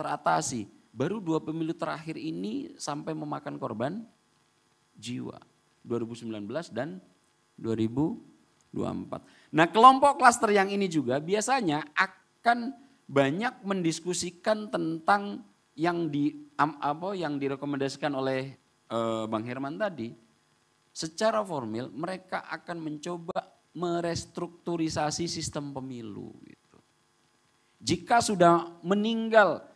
teratasi. Baru dua pemilu terakhir ini sampai memakan korban jiwa. 2019 dan 2024. Nah kelompok klaster yang ini juga biasanya akan banyak mendiskusikan tentang yang di apa yang direkomendasikan oleh eh, Bang Herman tadi. Secara formal mereka akan mencoba merestrukturisasi sistem pemilu. Gitu. Jika sudah meninggal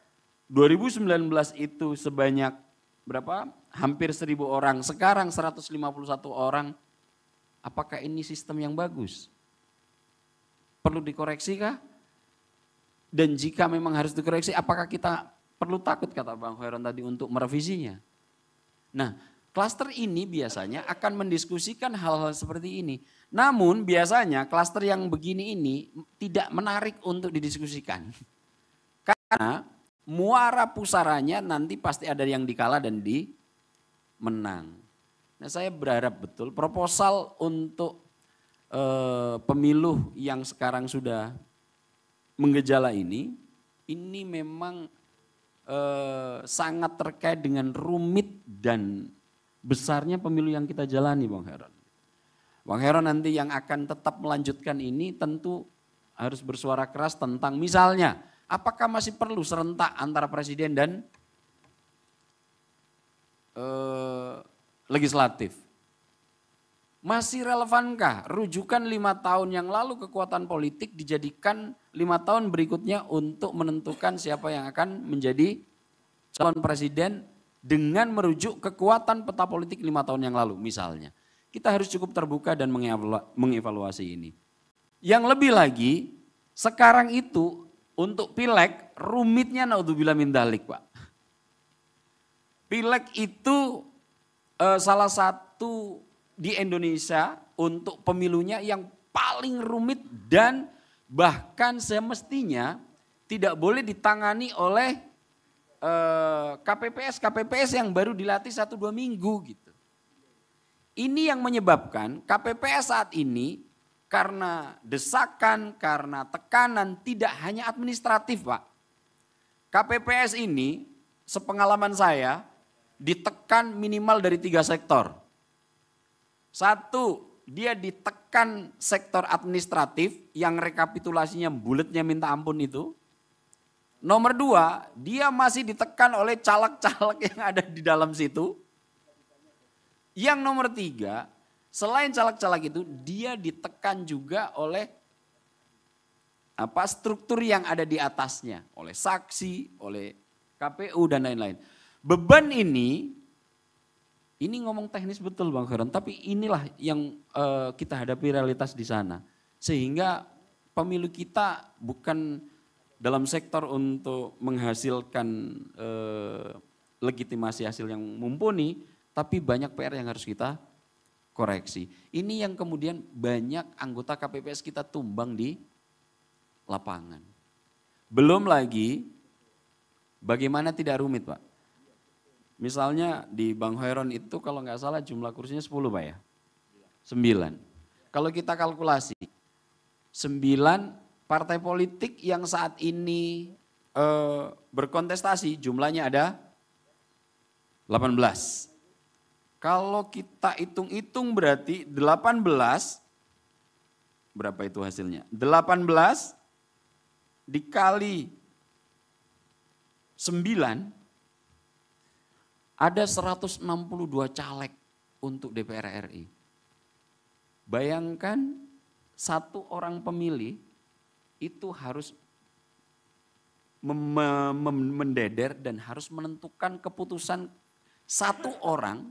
2019 itu sebanyak berapa? Hampir seribu orang. Sekarang 151 orang. Apakah ini sistem yang bagus? Perlu dikoreksi kah? Dan jika memang harus dikoreksi, apakah kita perlu takut kata Bang heron tadi untuk merevisinya? Nah, Klaster ini biasanya akan mendiskusikan hal-hal seperti ini. Namun biasanya klaster yang begini ini tidak menarik untuk didiskusikan. Karena muara pusaranya nanti pasti ada yang dikalah dan di menang. Nah, saya berharap betul proposal untuk e, pemilu yang sekarang sudah menggejala ini, ini memang e, sangat terkait dengan rumit dan besarnya pemilu yang kita jalani, Bang Heron. Bang Heron nanti yang akan tetap melanjutkan ini tentu harus bersuara keras tentang misalnya Apakah masih perlu serentak antara presiden dan eh, legislatif? Masih relevankah rujukan lima tahun yang lalu kekuatan politik dijadikan lima tahun berikutnya untuk menentukan siapa yang akan menjadi calon presiden dengan merujuk kekuatan peta politik lima tahun yang lalu misalnya. Kita harus cukup terbuka dan mengevaluasi ini. Yang lebih lagi, sekarang itu untuk pileg, rumitnya naudzubillah min dalik, Pak. Pileg itu e, salah satu di Indonesia untuk pemilunya yang paling rumit dan bahkan semestinya tidak boleh ditangani oleh e, KPPS KPPS yang baru dilatih satu dua minggu gitu. Ini yang menyebabkan KPPS saat ini karena desakan, karena tekanan, tidak hanya administratif Pak. KPPS ini sepengalaman saya ditekan minimal dari tiga sektor. Satu, dia ditekan sektor administratif yang rekapitulasinya bulatnya minta ampun itu. Nomor dua, dia masih ditekan oleh caleg-caleg yang ada di dalam situ. Yang nomor tiga, Selain calak-calak itu, dia ditekan juga oleh apa struktur yang ada di atasnya, oleh saksi, oleh KPU dan lain-lain. Beban ini ini ngomong teknis betul Bang Heron, tapi inilah yang uh, kita hadapi realitas di sana. Sehingga pemilu kita bukan dalam sektor untuk menghasilkan eh, legitimasi hasil yang mumpuni, tapi banyak PR yang harus kita koreksi. Ini yang kemudian banyak anggota KPPS kita tumbang di lapangan. Belum lagi bagaimana tidak rumit Pak. Misalnya di Bang Hoeron itu kalau nggak salah jumlah kursinya 10 Pak ya? 9. Kalau kita kalkulasi, 9 partai politik yang saat ini eh, berkontestasi jumlahnya ada 18. Kalau kita hitung-hitung berarti 18 berapa itu hasilnya? 18 dikali 9 ada 162 caleg untuk DPR RI. Bayangkan satu orang pemilih itu harus mendeder dan harus menentukan keputusan satu orang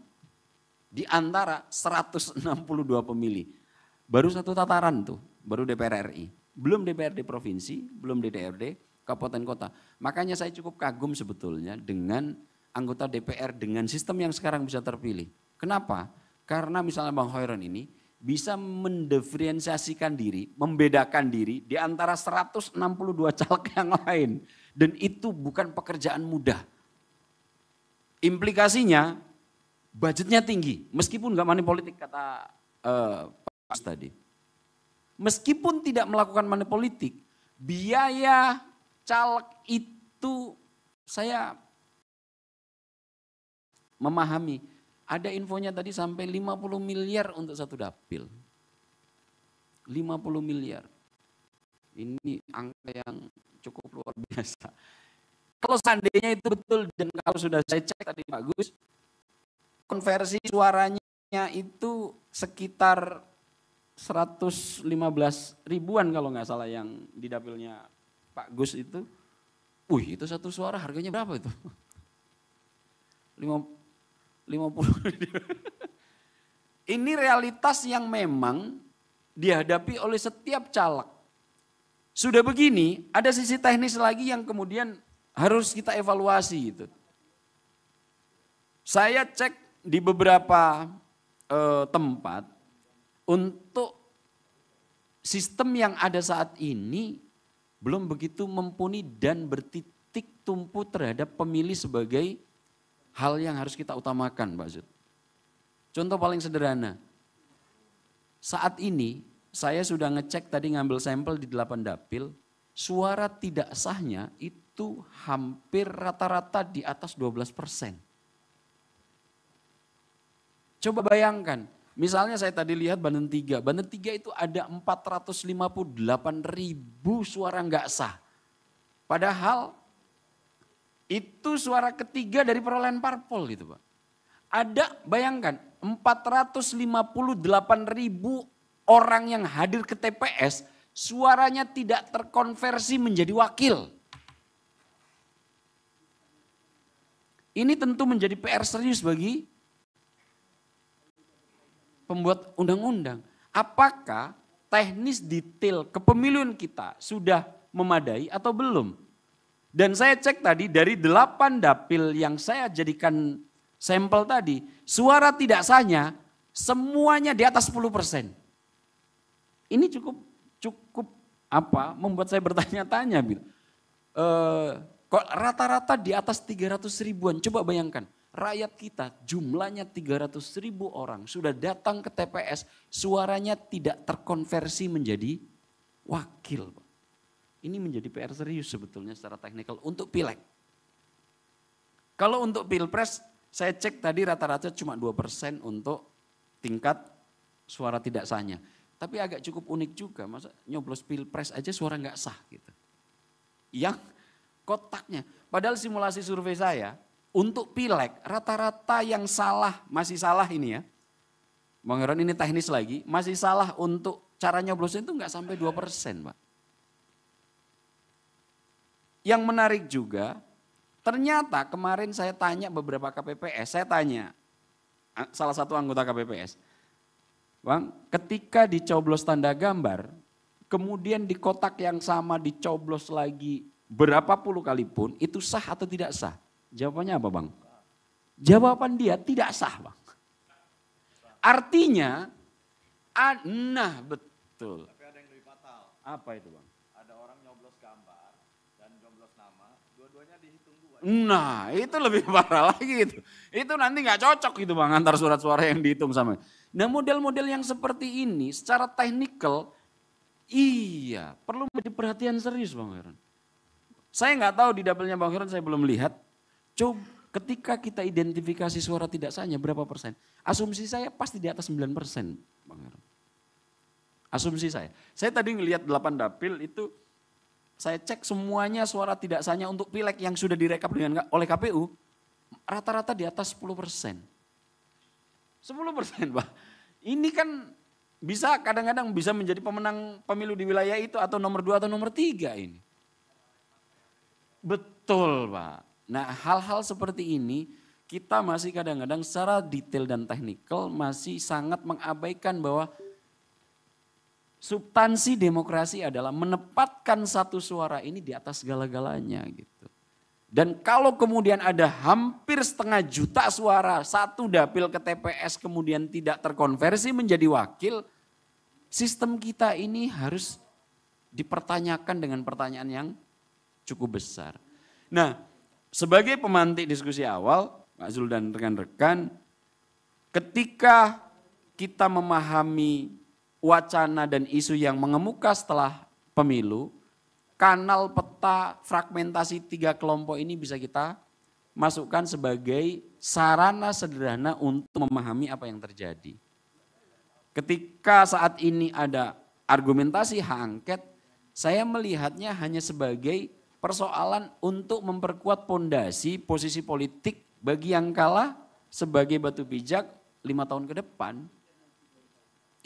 di antara 162 pemilih. Baru satu tataran tuh, baru DPR RI. Belum DPRD provinsi, belum DPRD kabupaten kota. Makanya saya cukup kagum sebetulnya dengan anggota DPR dengan sistem yang sekarang bisa terpilih. Kenapa? Karena misalnya Bang Hoiron ini bisa mendiferensiasikan diri, membedakan diri di antara 162 caleg yang lain. Dan itu bukan pekerjaan mudah. Implikasinya budgetnya tinggi, meskipun nggak money politik kata uh, Pak tadi. Meskipun tidak melakukan money politik, biaya caleg itu saya memahami. Ada infonya tadi sampai 50 miliar untuk satu dapil. 50 miliar. Ini angka yang cukup luar biasa. Kalau seandainya itu betul dan kalau sudah saya cek tadi Pak Gus konversi suaranya itu sekitar 115 ribuan kalau nggak salah yang di dapilnya Pak Gus itu. Wih itu satu suara harganya berapa itu? 50 Ini realitas yang memang dihadapi oleh setiap caleg. Sudah begini, ada sisi teknis lagi yang kemudian harus kita evaluasi gitu. Saya cek di beberapa eh, tempat untuk sistem yang ada saat ini belum begitu mumpuni dan bertitik tumpu terhadap pemilih sebagai hal yang harus kita utamakan, Pak Zud. Contoh paling sederhana, saat ini saya sudah ngecek tadi ngambil sampel di delapan dapil, suara tidak sahnya itu hampir rata-rata di atas 12 persen. Coba bayangkan, misalnya saya tadi lihat Banten 3. Banten 3 itu ada 458 ribu suara nggak sah. Padahal itu suara ketiga dari perolehan parpol gitu Pak. Ada, bayangkan, 458 ribu orang yang hadir ke TPS suaranya tidak terkonversi menjadi wakil. Ini tentu menjadi PR serius bagi pembuat undang-undang. Apakah teknis detail kepemiluan kita sudah memadai atau belum? Dan saya cek tadi dari delapan dapil yang saya jadikan sampel tadi, suara tidak sahnya semuanya di atas 10 persen. Ini cukup cukup apa membuat saya bertanya-tanya. Eh, kok rata-rata di atas 300 ribuan, coba bayangkan rakyat kita jumlahnya 300 ribu orang sudah datang ke TPS, suaranya tidak terkonversi menjadi wakil. Ini menjadi PR serius sebetulnya secara teknikal untuk pileg. Kalau untuk pilpres, saya cek tadi rata-rata cuma 2% untuk tingkat suara tidak sahnya. Tapi agak cukup unik juga, masa nyoblos pilpres aja suara nggak sah gitu. Yang kotaknya, padahal simulasi survei saya, untuk pileg, rata-rata yang salah, masih salah ini ya. Bang Heron ini teknis lagi, masih salah untuk cara nyoblosin itu nggak sampai 2 Pak. Yang menarik juga, ternyata kemarin saya tanya beberapa KPPS, saya tanya salah satu anggota KPPS, Bang, ketika dicoblos tanda gambar, kemudian di kotak yang sama dicoblos lagi berapa puluh kali pun, itu sah atau tidak sah? Jawabannya apa bang? Jawaban dia tidak sah bang. Artinya, nah betul. Tapi ada yang lebih fatal. Apa itu bang? Ada orang nyoblos gambar dan nyoblos nama, dua-duanya dihitung dua. Nah itu lebih parah lagi itu. Itu nanti nggak cocok gitu bang antar surat suara yang dihitung sama. Nah model-model yang seperti ini secara teknikal Iya, perlu menjadi perhatian serius Bang Heron. Saya nggak tahu di dapilnya Bang Heron, saya belum lihat. Coba ketika kita identifikasi suara tidak sahnya berapa persen? Asumsi saya pasti di atas 9 persen. Asumsi saya. Saya tadi melihat 8 dapil itu saya cek semuanya suara tidak sahnya untuk pileg yang sudah direkap dengan oleh KPU rata-rata di atas 10 persen. 10 persen Pak. Ini kan bisa kadang-kadang bisa menjadi pemenang pemilu di wilayah itu atau nomor dua atau nomor tiga ini. Betul Pak. Nah hal-hal seperti ini kita masih kadang-kadang secara detail dan teknikal masih sangat mengabaikan bahwa substansi demokrasi adalah menempatkan satu suara ini di atas segala-galanya gitu. Dan kalau kemudian ada hampir setengah juta suara, satu dapil ke TPS kemudian tidak terkonversi menjadi wakil, sistem kita ini harus dipertanyakan dengan pertanyaan yang cukup besar. Nah, sebagai pemantik diskusi awal, Pak Zul dan rekan-rekan, ketika kita memahami wacana dan isu yang mengemuka setelah pemilu, kanal peta fragmentasi tiga kelompok ini bisa kita masukkan sebagai sarana sederhana untuk memahami apa yang terjadi. Ketika saat ini ada argumentasi hak angket, saya melihatnya hanya sebagai persoalan untuk memperkuat pondasi posisi politik bagi yang kalah sebagai batu pijak lima tahun ke depan.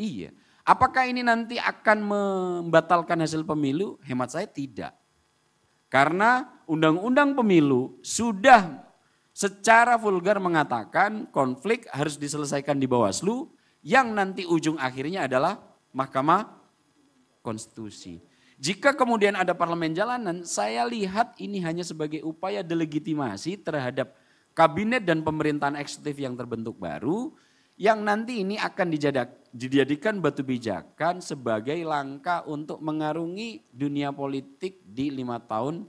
Iya. Apakah ini nanti akan membatalkan hasil pemilu? Hemat saya tidak. Karena undang-undang pemilu sudah secara vulgar mengatakan konflik harus diselesaikan di Bawaslu yang nanti ujung akhirnya adalah Mahkamah Konstitusi. Jika kemudian ada parlemen jalanan, saya lihat ini hanya sebagai upaya delegitimasi terhadap kabinet dan pemerintahan eksekutif yang terbentuk baru yang nanti ini akan dijadak, dijadikan batu bijakan sebagai langkah untuk mengarungi dunia politik di lima tahun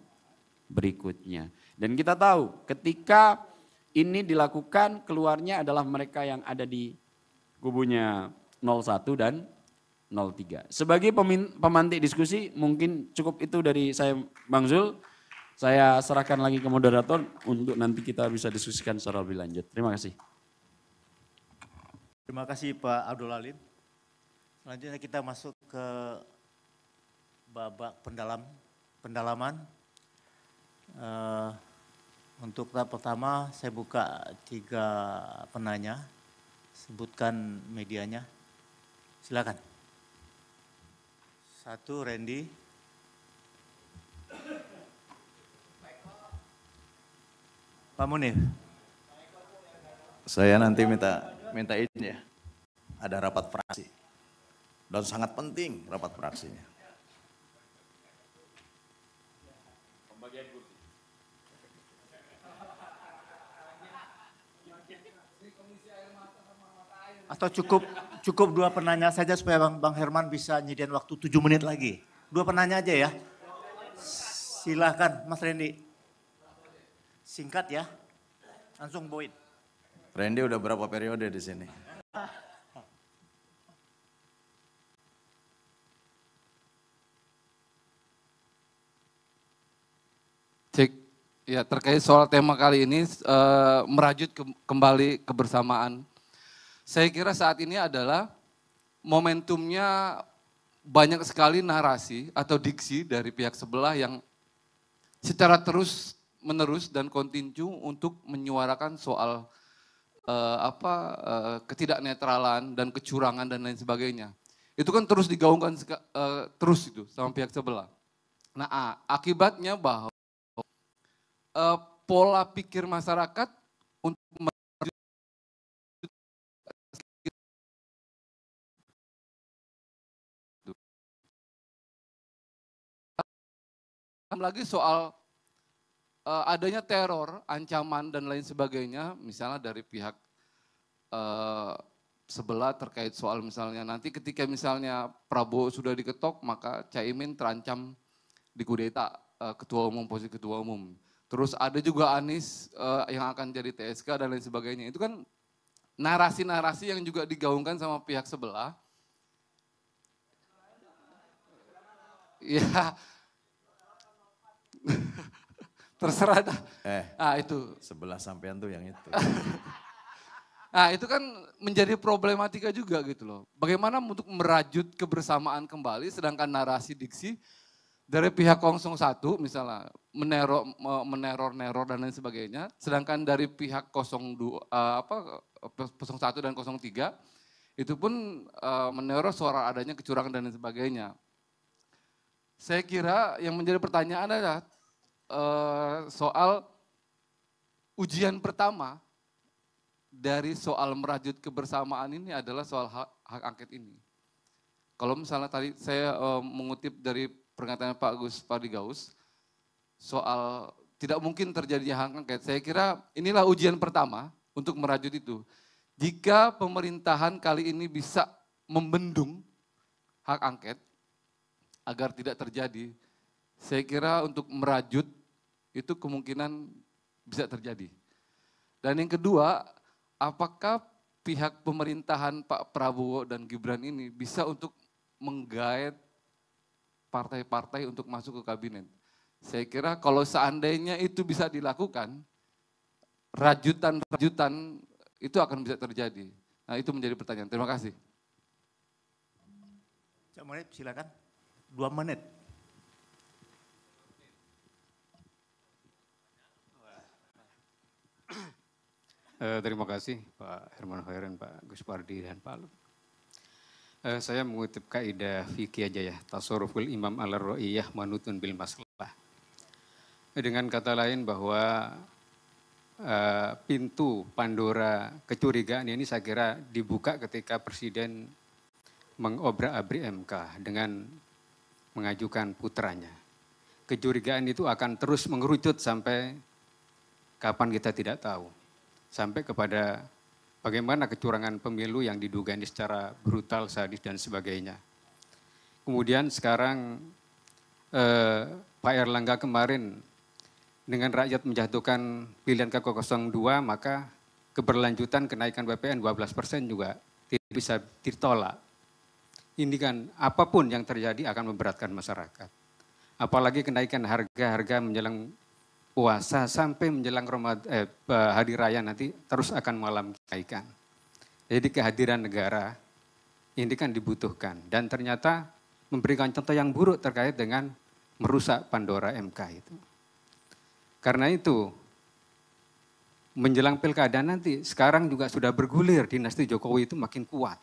berikutnya. Dan kita tahu ketika ini dilakukan keluarnya adalah mereka yang ada di kubunya 01 dan 03. Sebagai pemantik diskusi mungkin cukup itu dari saya Bang Zul. Saya serahkan lagi ke moderator untuk nanti kita bisa diskusikan secara lebih lanjut. Terima kasih. Terima kasih Pak Abdul Alim. Selanjutnya kita masuk ke babak pendalam pendalaman. Uh, untuk tahap pertama saya buka tiga penanya. Sebutkan medianya. Silakan. Satu Randy. Pak Munir. Saya nanti minta minta izin ya. Ada rapat fraksi. Dan sangat penting rapat fraksinya. Atau cukup cukup dua penanya saja supaya Bang, Bang Herman bisa nyediain waktu 7 menit lagi. Dua penanya aja ya. Silahkan Mas Randy. Singkat ya. Langsung boit. Randy udah berapa periode di sini? Cek, ya terkait soal tema kali ini uh, merajut ke, kembali kebersamaan saya kira saat ini adalah momentumnya banyak sekali narasi atau diksi dari pihak sebelah yang secara terus menerus dan kontinju untuk menyuarakan soal uh, apa uh, ketidaknetralan dan kecurangan dan lain sebagainya. Itu kan terus digaungkan uh, terus itu sama pihak sebelah. Nah, akibatnya bahwa uh, pola pikir masyarakat untuk lagi soal uh, adanya teror, ancaman dan lain sebagainya, misalnya dari pihak uh, sebelah terkait soal misalnya nanti ketika misalnya Prabowo sudah diketok maka Caimin terancam dikudeta uh, eh, ketua umum posisi ketua umum. Terus ada juga Anies uh, yang akan jadi TSK dan lain sebagainya. Itu kan narasi-narasi yang juga digaungkan sama pihak sebelah. Ya, Terserah dah. Eh, ah itu. Sebelah sampean tuh yang itu. nah itu kan menjadi problematika juga gitu loh. Bagaimana untuk merajut kebersamaan kembali sedangkan narasi diksi dari pihak Kongsong satu misalnya meneror meneror neror dan lain sebagainya sedangkan dari pihak kosong dua eh, apa kosong satu dan kosong tiga itu pun eh, meneror suara adanya kecurangan dan lain sebagainya saya kira yang menjadi pertanyaan adalah eh, soal ujian pertama dari soal merajut kebersamaan ini adalah soal hak, hak angket ini. Kalau misalnya tadi saya eh, mengutip dari pernyataan Pak Agus Pardigaus soal tidak mungkin terjadi hak angket. Saya kira inilah ujian pertama untuk merajut itu. Jika pemerintahan kali ini bisa membendung hak angket, agar tidak terjadi, saya kira untuk merajut itu kemungkinan bisa terjadi. Dan yang kedua, apakah pihak pemerintahan Pak Prabowo dan Gibran ini bisa untuk menggait partai-partai untuk masuk ke kabinet? Saya kira kalau seandainya itu bisa dilakukan, rajutan-rajutan itu akan bisa terjadi. Nah itu menjadi pertanyaan. Terima kasih. Cak Munib silakan dua menit. Eh, terima kasih Pak Herman Hoeren, Pak Gus Pardi, dan Pak Alun. Eh, saya mengutip kaidah fikih aja ya, tasoruful imam al ro'iyah manutun bil masalah. Dengan kata lain bahwa eh, pintu Pandora kecurigaan ini saya kira dibuka ketika Presiden mengobrak abri MK dengan mengajukan putranya. Kecurigaan itu akan terus mengerucut sampai kapan kita tidak tahu. Sampai kepada bagaimana kecurangan pemilu yang diduga ini secara brutal, sadis, dan sebagainya. Kemudian sekarang eh, Pak Erlangga kemarin dengan rakyat menjatuhkan pilihan ke 02 maka keberlanjutan kenaikan BPN 12 persen juga tidak bisa ditolak ini kan apapun yang terjadi akan memberatkan masyarakat. Apalagi kenaikan harga-harga menjelang puasa sampai menjelang Ramad, eh, hari raya nanti terus akan malam kenaikan. Jadi kehadiran negara ini kan dibutuhkan dan ternyata memberikan contoh yang buruk terkait dengan merusak Pandora MK itu. Karena itu menjelang pilkada nanti sekarang juga sudah bergulir dinasti Jokowi itu makin kuat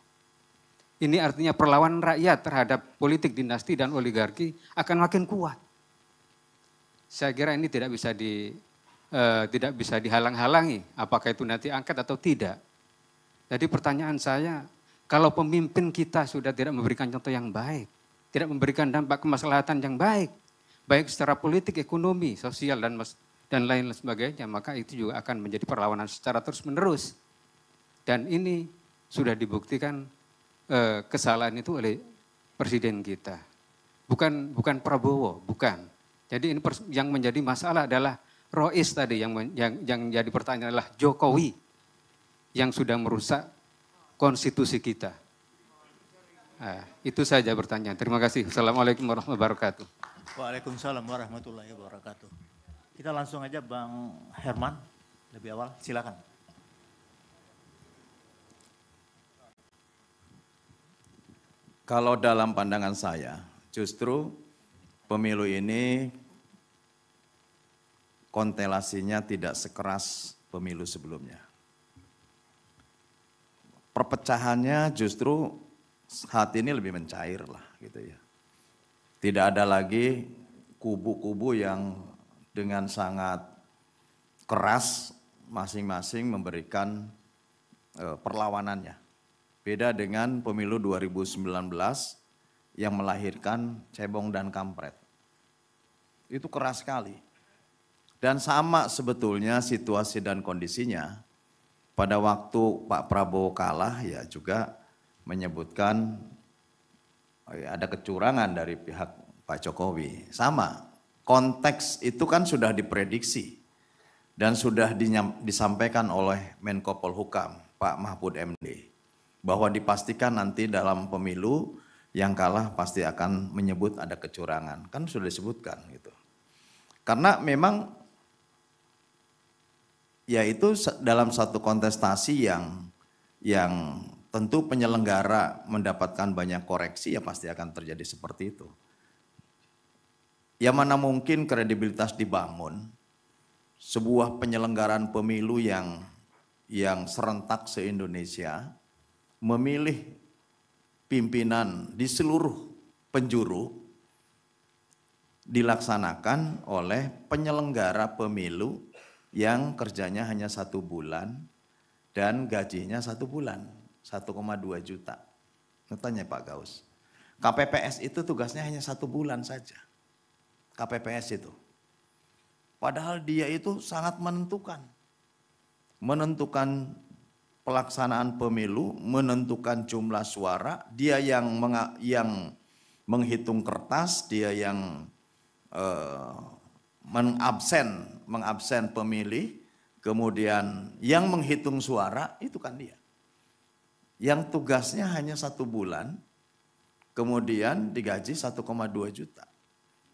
ini artinya perlawan rakyat terhadap politik dinasti dan oligarki akan makin kuat. Saya kira ini tidak bisa di e, tidak bisa dihalang-halangi apakah itu nanti angkat atau tidak. Jadi pertanyaan saya, kalau pemimpin kita sudah tidak memberikan contoh yang baik, tidak memberikan dampak kemaslahatan yang baik, baik secara politik, ekonomi, sosial dan dan lain sebagainya, maka itu juga akan menjadi perlawanan secara terus-menerus. Dan ini sudah dibuktikan eh, kesalahan itu oleh presiden kita. Bukan bukan Prabowo, bukan. Jadi ini yang menjadi masalah adalah Rois tadi yang, yang yang jadi pertanyaan adalah Jokowi yang sudah merusak konstitusi kita. Nah, itu saja pertanyaan. Terima kasih. Assalamualaikum warahmatullahi wabarakatuh. Waalaikumsalam warahmatullahi wabarakatuh. Kita langsung aja Bang Herman lebih awal, silakan. Kalau dalam pandangan saya, justru pemilu ini kontelasinya tidak sekeras pemilu sebelumnya. Perpecahannya justru saat ini lebih mencair lah gitu ya. Tidak ada lagi kubu-kubu yang dengan sangat keras masing-masing memberikan eh, perlawanannya. Beda dengan pemilu 2019 yang melahirkan cebong dan kampret. Itu keras sekali. Dan sama sebetulnya situasi dan kondisinya pada waktu Pak Prabowo kalah ya juga menyebutkan eh, ada kecurangan dari pihak Pak Jokowi. Sama, konteks itu kan sudah diprediksi dan sudah disampaikan oleh Menko Polhukam Pak Mahfud MD bahwa dipastikan nanti dalam pemilu yang kalah pasti akan menyebut ada kecurangan. Kan sudah disebutkan gitu. Karena memang ya itu dalam satu kontestasi yang yang tentu penyelenggara mendapatkan banyak koreksi ya pasti akan terjadi seperti itu. Ya mana mungkin kredibilitas dibangun sebuah penyelenggaraan pemilu yang yang serentak se-Indonesia memilih pimpinan di seluruh penjuru dilaksanakan oleh penyelenggara pemilu yang kerjanya hanya satu bulan dan gajinya satu bulan 1,2 juta. Tanya Pak Gaus. KPPS itu tugasnya hanya satu bulan saja. KPPS itu. Padahal dia itu sangat menentukan. Menentukan pelaksanaan pemilu menentukan jumlah suara, dia yang meng, yang menghitung kertas, dia yang eh, mengabsen mengabsen pemilih, kemudian yang menghitung suara itu kan dia. Yang tugasnya hanya satu bulan, kemudian digaji 1,2 juta.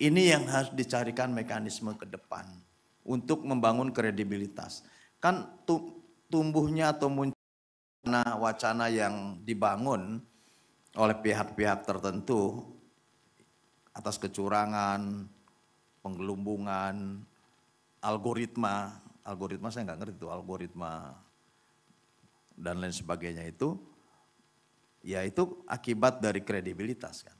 Ini yang harus dicarikan mekanisme ke depan untuk membangun kredibilitas. Kan tumbuhnya atau muncul wacana yang dibangun oleh pihak-pihak tertentu atas kecurangan, penggelumbungan, algoritma, algoritma saya nggak ngerti itu algoritma dan lain sebagainya itu, ya itu akibat dari kredibilitas kan.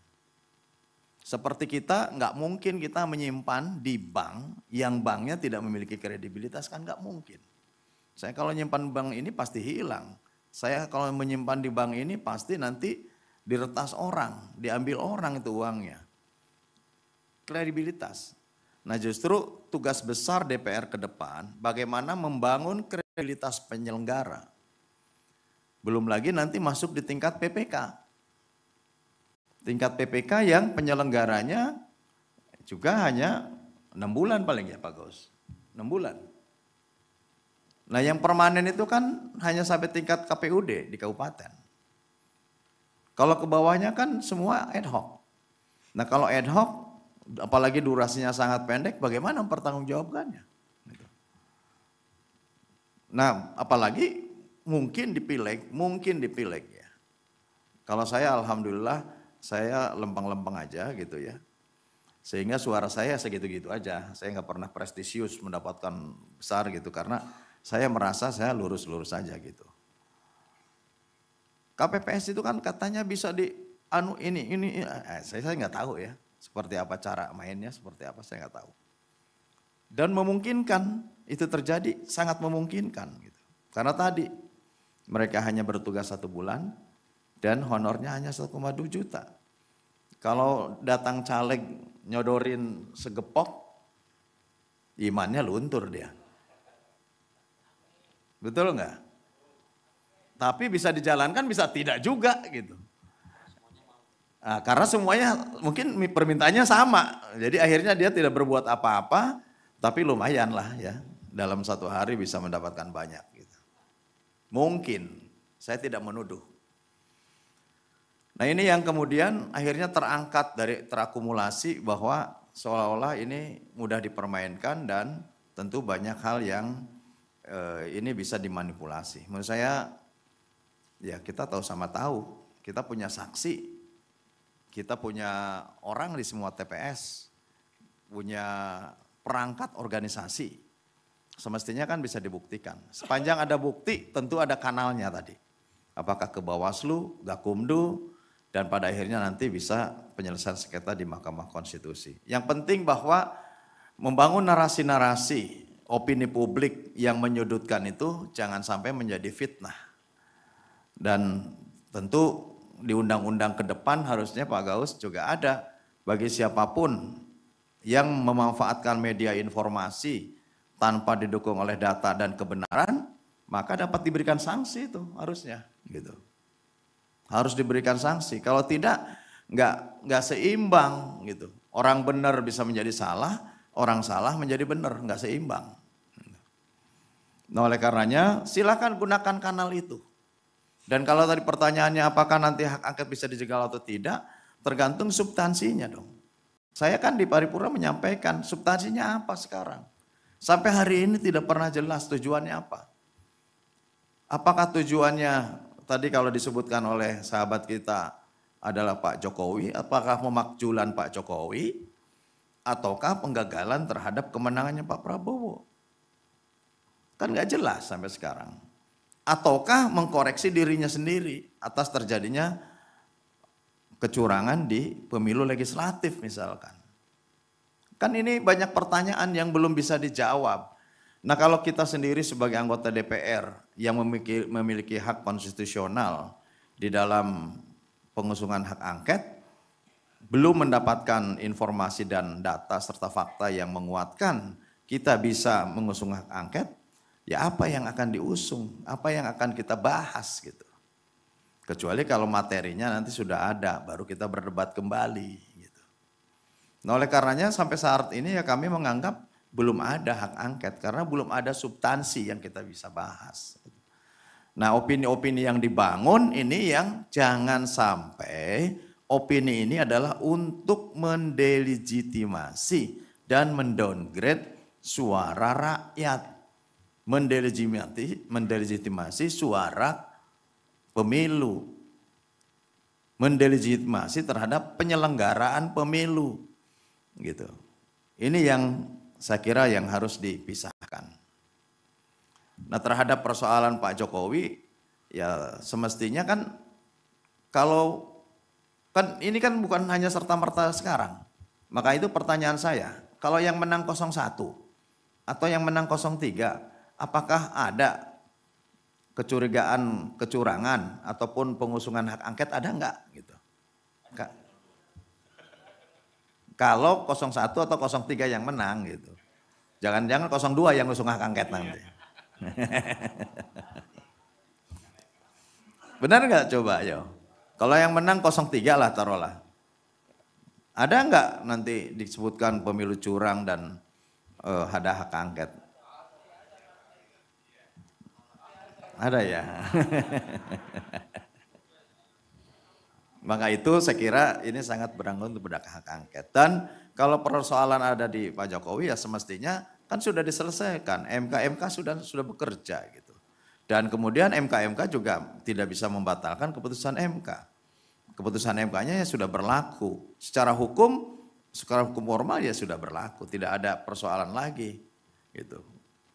Seperti kita nggak mungkin kita menyimpan di bank yang banknya tidak memiliki kredibilitas kan nggak mungkin. Saya kalau nyimpan bank ini pasti hilang. Saya kalau menyimpan di bank ini pasti nanti diretas orang, diambil orang itu uangnya. Kredibilitas. Nah justru tugas besar DPR ke depan bagaimana membangun kredibilitas penyelenggara. Belum lagi nanti masuk di tingkat PPK. Tingkat PPK yang penyelenggaranya juga hanya 6 bulan paling ya Pak Gus, 6 bulan. Nah yang permanen itu kan hanya sampai tingkat KPUD di kabupaten. Kalau ke bawahnya kan semua ad hoc. Nah kalau ad hoc, apalagi durasinya sangat pendek, bagaimana mempertanggungjawabkannya? Gitu. Nah apalagi mungkin dipilek, mungkin dipilek ya. Kalau saya alhamdulillah saya lempeng-lempeng aja gitu ya. Sehingga suara saya segitu-gitu aja. Saya nggak pernah prestisius mendapatkan besar gitu karena saya merasa saya lurus-lurus saja gitu. KPPS itu kan katanya bisa di anu ini ini, ini. Eh, saya saya nggak tahu ya seperti apa cara mainnya seperti apa saya nggak tahu dan memungkinkan itu terjadi sangat memungkinkan gitu karena tadi mereka hanya bertugas satu bulan dan honornya hanya 1,2 juta kalau datang caleg nyodorin segepok imannya luntur dia Betul nggak? Tapi bisa dijalankan, bisa tidak juga gitu. Nah, karena semuanya mungkin permintaannya sama. Jadi akhirnya dia tidak berbuat apa-apa, tapi lumayan lah ya. Dalam satu hari bisa mendapatkan banyak. Gitu. Mungkin, saya tidak menuduh. Nah ini yang kemudian akhirnya terangkat dari terakumulasi bahwa seolah-olah ini mudah dipermainkan dan tentu banyak hal yang eh, ini bisa dimanipulasi. Menurut saya ya kita tahu sama tahu, kita punya saksi, kita punya orang di semua TPS, punya perangkat organisasi. Semestinya kan bisa dibuktikan. Sepanjang ada bukti tentu ada kanalnya tadi. Apakah ke Bawaslu, Gakumdu, dan pada akhirnya nanti bisa penyelesaian sekitar di Mahkamah Konstitusi. Yang penting bahwa membangun narasi-narasi opini publik yang menyudutkan itu jangan sampai menjadi fitnah. Dan tentu di undang-undang ke depan harusnya Pak Gaus juga ada bagi siapapun yang memanfaatkan media informasi tanpa didukung oleh data dan kebenaran, maka dapat diberikan sanksi itu harusnya gitu. Harus diberikan sanksi. Kalau tidak nggak nggak seimbang gitu. Orang benar bisa menjadi salah, orang salah menjadi benar, nggak seimbang. Nah oleh karenanya silahkan gunakan kanal itu. Dan kalau tadi pertanyaannya apakah nanti hak angket bisa dijegal atau tidak, tergantung substansinya dong. Saya kan di paripurna menyampaikan substansinya apa sekarang. Sampai hari ini tidak pernah jelas tujuannya apa. Apakah tujuannya tadi kalau disebutkan oleh sahabat kita adalah Pak Jokowi, apakah memakjulan Pak Jokowi ataukah penggagalan terhadap kemenangannya Pak Prabowo? Kan nggak jelas sampai sekarang. Ataukah mengkoreksi dirinya sendiri atas terjadinya kecurangan di pemilu legislatif misalkan. Kan ini banyak pertanyaan yang belum bisa dijawab. Nah kalau kita sendiri sebagai anggota DPR yang memiliki, memiliki hak konstitusional di dalam pengusungan hak angket, belum mendapatkan informasi dan data serta fakta yang menguatkan kita bisa mengusung hak angket, ya apa yang akan diusung, apa yang akan kita bahas gitu. Kecuali kalau materinya nanti sudah ada, baru kita berdebat kembali. Gitu. Nah oleh karenanya sampai saat ini ya kami menganggap belum ada hak angket karena belum ada substansi yang kita bisa bahas. Nah opini-opini yang dibangun ini yang jangan sampai opini ini adalah untuk mendelegitimasi dan mendowngrade suara rakyat mendelegitimasi, mendelegitimasi suara pemilu. Mendelegitimasi terhadap penyelenggaraan pemilu. Gitu. Ini yang saya kira yang harus dipisahkan. Nah terhadap persoalan Pak Jokowi, ya semestinya kan kalau kan ini kan bukan hanya serta-merta sekarang. Maka itu pertanyaan saya, kalau yang menang 01 atau yang menang 03, apakah ada kecurigaan kecurangan ataupun pengusungan hak angket ada enggak gitu? Ka kalau 01 atau 03 yang menang gitu. Jangan-jangan 02 yang ngusung hak angket nanti. Benar enggak coba yo? Kalau yang menang 03 lah taruhlah. Ada enggak nanti disebutkan pemilu curang dan uh, ada hak angket? Ada ya. Maka itu saya kira ini sangat berangkat untuk berdak hak angket. Dan kalau persoalan ada di Pak Jokowi ya semestinya kan sudah diselesaikan. MK-MK sudah sudah bekerja gitu. Dan kemudian MK-MK juga tidak bisa membatalkan keputusan MK. Keputusan MK-nya ya sudah berlaku. Secara hukum, secara hukum formal ya sudah berlaku. Tidak ada persoalan lagi gitu.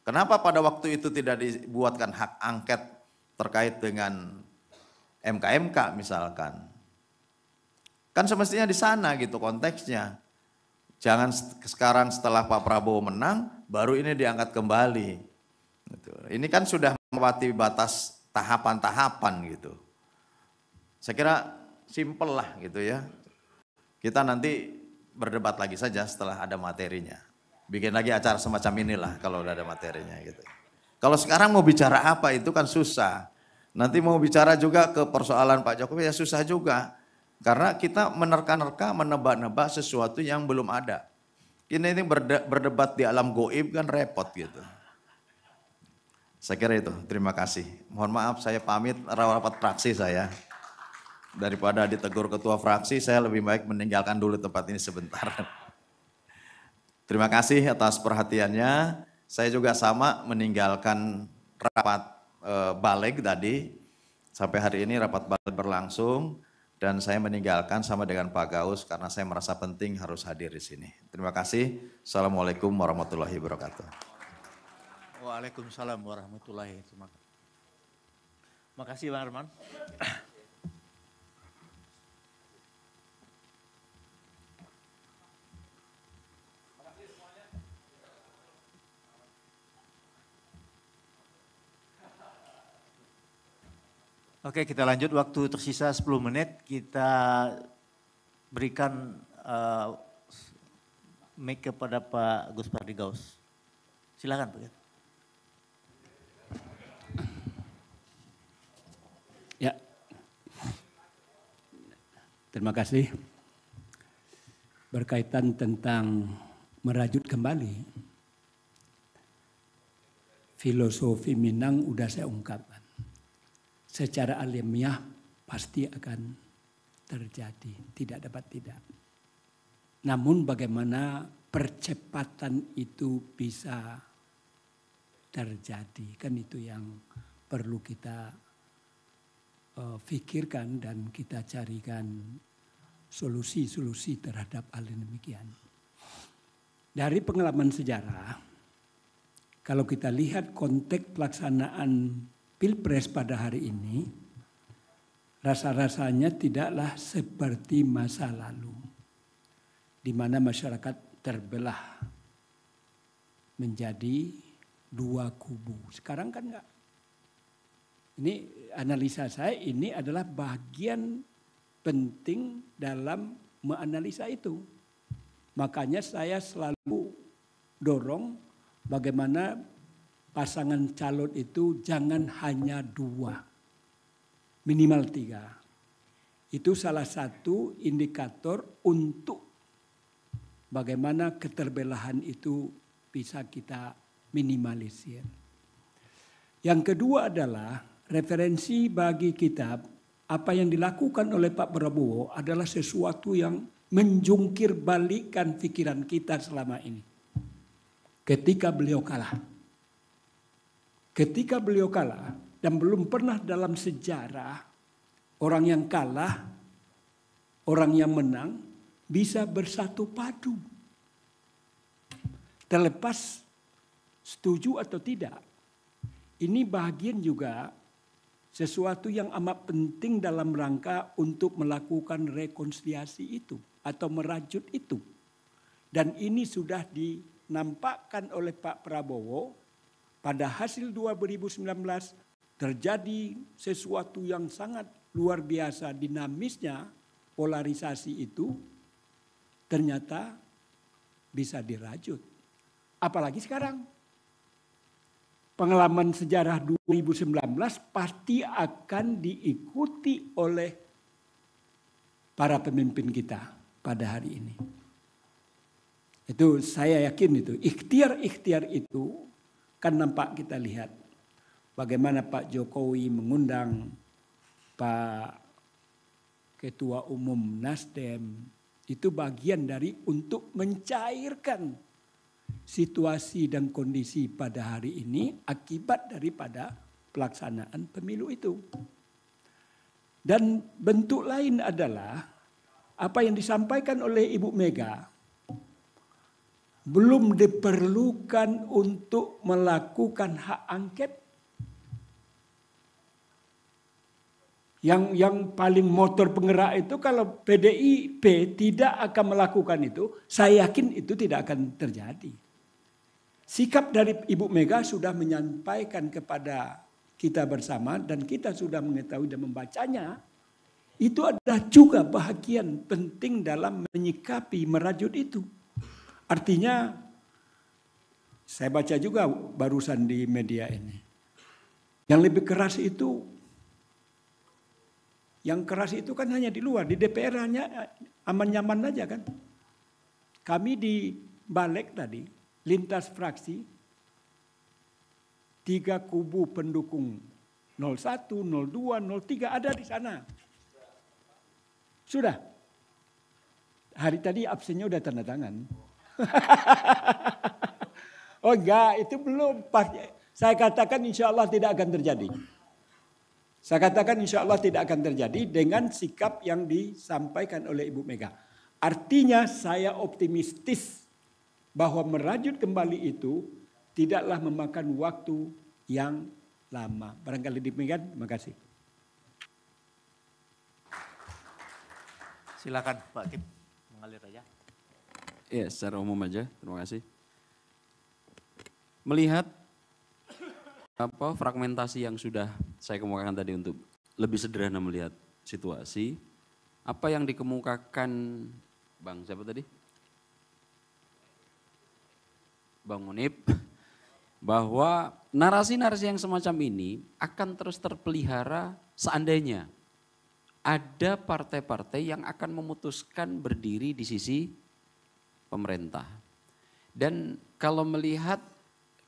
Kenapa pada waktu itu tidak dibuatkan hak angket terkait dengan MKMK misalkan? Kan semestinya di sana gitu konteksnya. Jangan sekarang setelah Pak Prabowo menang, baru ini diangkat kembali. Gitu. Ini kan sudah melewati batas tahapan-tahapan gitu. Saya kira simple lah gitu ya. Kita nanti berdebat lagi saja setelah ada materinya bikin lagi acara semacam inilah kalau udah ada materinya gitu. Kalau sekarang mau bicara apa itu kan susah. Nanti mau bicara juga ke persoalan Pak Jokowi ya susah juga. Karena kita menerka-nerka, menebak-nebak sesuatu yang belum ada. Kini ini berde, berdebat di alam goib kan repot gitu. Saya kira itu, terima kasih. Mohon maaf saya pamit rapat fraksi saya. Daripada ditegur ketua fraksi, saya lebih baik meninggalkan dulu tempat ini sebentar. Terima kasih atas perhatiannya. Saya juga sama meninggalkan rapat e, balik tadi. Sampai hari ini rapat balik berlangsung dan saya meninggalkan sama dengan Pak Gaus karena saya merasa penting harus hadir di sini. Terima kasih. Assalamualaikum warahmatullahi wabarakatuh. Waalaikumsalam warahmatullahi wabarakatuh. Terima kasih Bang Arman. Oke, kita lanjut. Waktu tersisa 10 menit. Kita berikan uh, mic kepada Pak Gus Pardi Gaus. Silakan Pak. Ya. Terima kasih. Berkaitan tentang merajut kembali. Filosofi Minang udah saya ungkap secara alamiah pasti akan terjadi, tidak dapat tidak. Namun bagaimana percepatan itu bisa terjadi, kan itu yang perlu kita uh, eh, pikirkan dan kita carikan solusi-solusi terhadap hal yang demikian. Dari pengalaman sejarah, kalau kita lihat konteks pelaksanaan Pilpres pada hari ini rasa-rasanya tidaklah seperti masa lalu di mana masyarakat terbelah menjadi dua kubu. Sekarang kan enggak. Ini analisa saya ini adalah bagian penting dalam menganalisa itu. Makanya saya selalu dorong bagaimana pasangan calon itu jangan hanya dua, minimal tiga. Itu salah satu indikator untuk bagaimana keterbelahan itu bisa kita minimalisir. Yang kedua adalah referensi bagi kita apa yang dilakukan oleh Pak Prabowo adalah sesuatu yang menjungkir balikan pikiran kita selama ini. Ketika beliau kalah Ketika beliau kalah dan belum pernah dalam sejarah orang yang kalah, orang yang menang bisa bersatu padu. Terlepas setuju atau tidak. Ini bagian juga sesuatu yang amat penting dalam rangka untuk melakukan rekonsiliasi itu atau merajut itu. Dan ini sudah dinampakkan oleh Pak Prabowo pada hasil 2019 terjadi sesuatu yang sangat luar biasa dinamisnya polarisasi itu ternyata bisa dirajut. Apalagi sekarang. Pengalaman sejarah 2019 pasti akan diikuti oleh para pemimpin kita pada hari ini. Itu saya yakin itu. Ikhtiar-ikhtiar itu Kan nampak kita lihat bagaimana Pak Jokowi mengundang Pak Ketua Umum Nasdem itu bagian dari untuk mencairkan situasi dan kondisi pada hari ini akibat daripada pelaksanaan pemilu itu. Dan bentuk lain adalah apa yang disampaikan oleh Ibu Mega belum diperlukan untuk melakukan hak angket. Yang yang paling motor penggerak itu kalau PDIP tidak akan melakukan itu, saya yakin itu tidak akan terjadi. Sikap dari Ibu Mega sudah menyampaikan kepada kita bersama dan kita sudah mengetahui dan membacanya. Itu adalah juga bahagian penting dalam menyikapi merajut itu. Artinya saya baca juga barusan di media ini. Yang lebih keras itu yang keras itu kan hanya di luar, di DPR hanya aman-nyaman aja kan. Kami di balik tadi, lintas fraksi, tiga kubu pendukung 01, 02, 03 ada di sana. Sudah. Hari tadi absennya udah tanda tangan. oh enggak, itu belum. Saya katakan insya Allah tidak akan terjadi. Saya katakan insya Allah tidak akan terjadi dengan sikap yang disampaikan oleh Ibu Mega. Artinya saya optimistis bahwa merajut kembali itu tidaklah memakan waktu yang lama. Barangkali demikian, terima kasih. Silakan Pak Kip mengalir aja. Ya, secara umum aja. Terima kasih. Melihat apa fragmentasi yang sudah saya kemukakan tadi untuk lebih sederhana melihat situasi, apa yang dikemukakan Bang siapa tadi? Bang Munib bahwa narasi-narasi yang semacam ini akan terus terpelihara seandainya ada partai-partai yang akan memutuskan berdiri di sisi pemerintah. Dan kalau melihat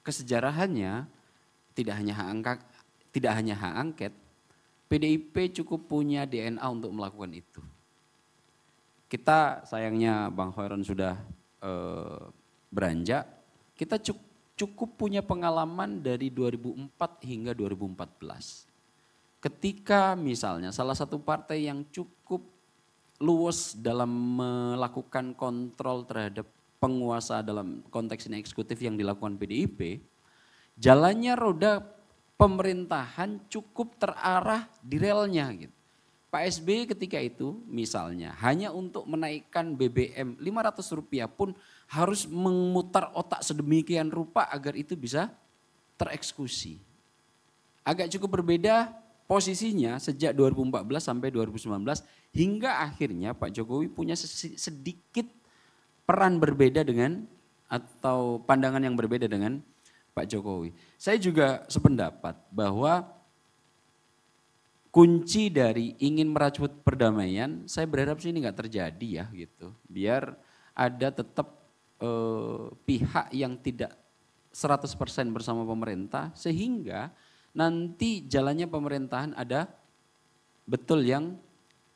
kesejarahannya, tidak hanya hak angkat, tidak hanya hak angket, PDIP cukup punya DNA untuk melakukan itu. Kita sayangnya Bang Hoiron sudah e, beranjak, kita cukup, cukup punya pengalaman dari 2004 hingga 2014. Ketika misalnya salah satu partai yang cukup luwes dalam melakukan kontrol terhadap penguasa dalam konteks ini eksekutif yang dilakukan PDIP, jalannya roda pemerintahan cukup terarah di relnya gitu. Pak SB ketika itu misalnya hanya untuk menaikkan BBM 500 rupiah pun harus memutar otak sedemikian rupa agar itu bisa tereksekusi. Agak cukup berbeda posisinya sejak 2014 sampai 2019 Hingga akhirnya Pak Jokowi punya sedikit peran berbeda dengan atau pandangan yang berbeda dengan Pak Jokowi. Saya juga sependapat bahwa kunci dari ingin merajut perdamaian, saya berharap sih ini nggak terjadi ya gitu. Biar ada tetap eh, pihak yang tidak 100% bersama pemerintah sehingga nanti jalannya pemerintahan ada betul yang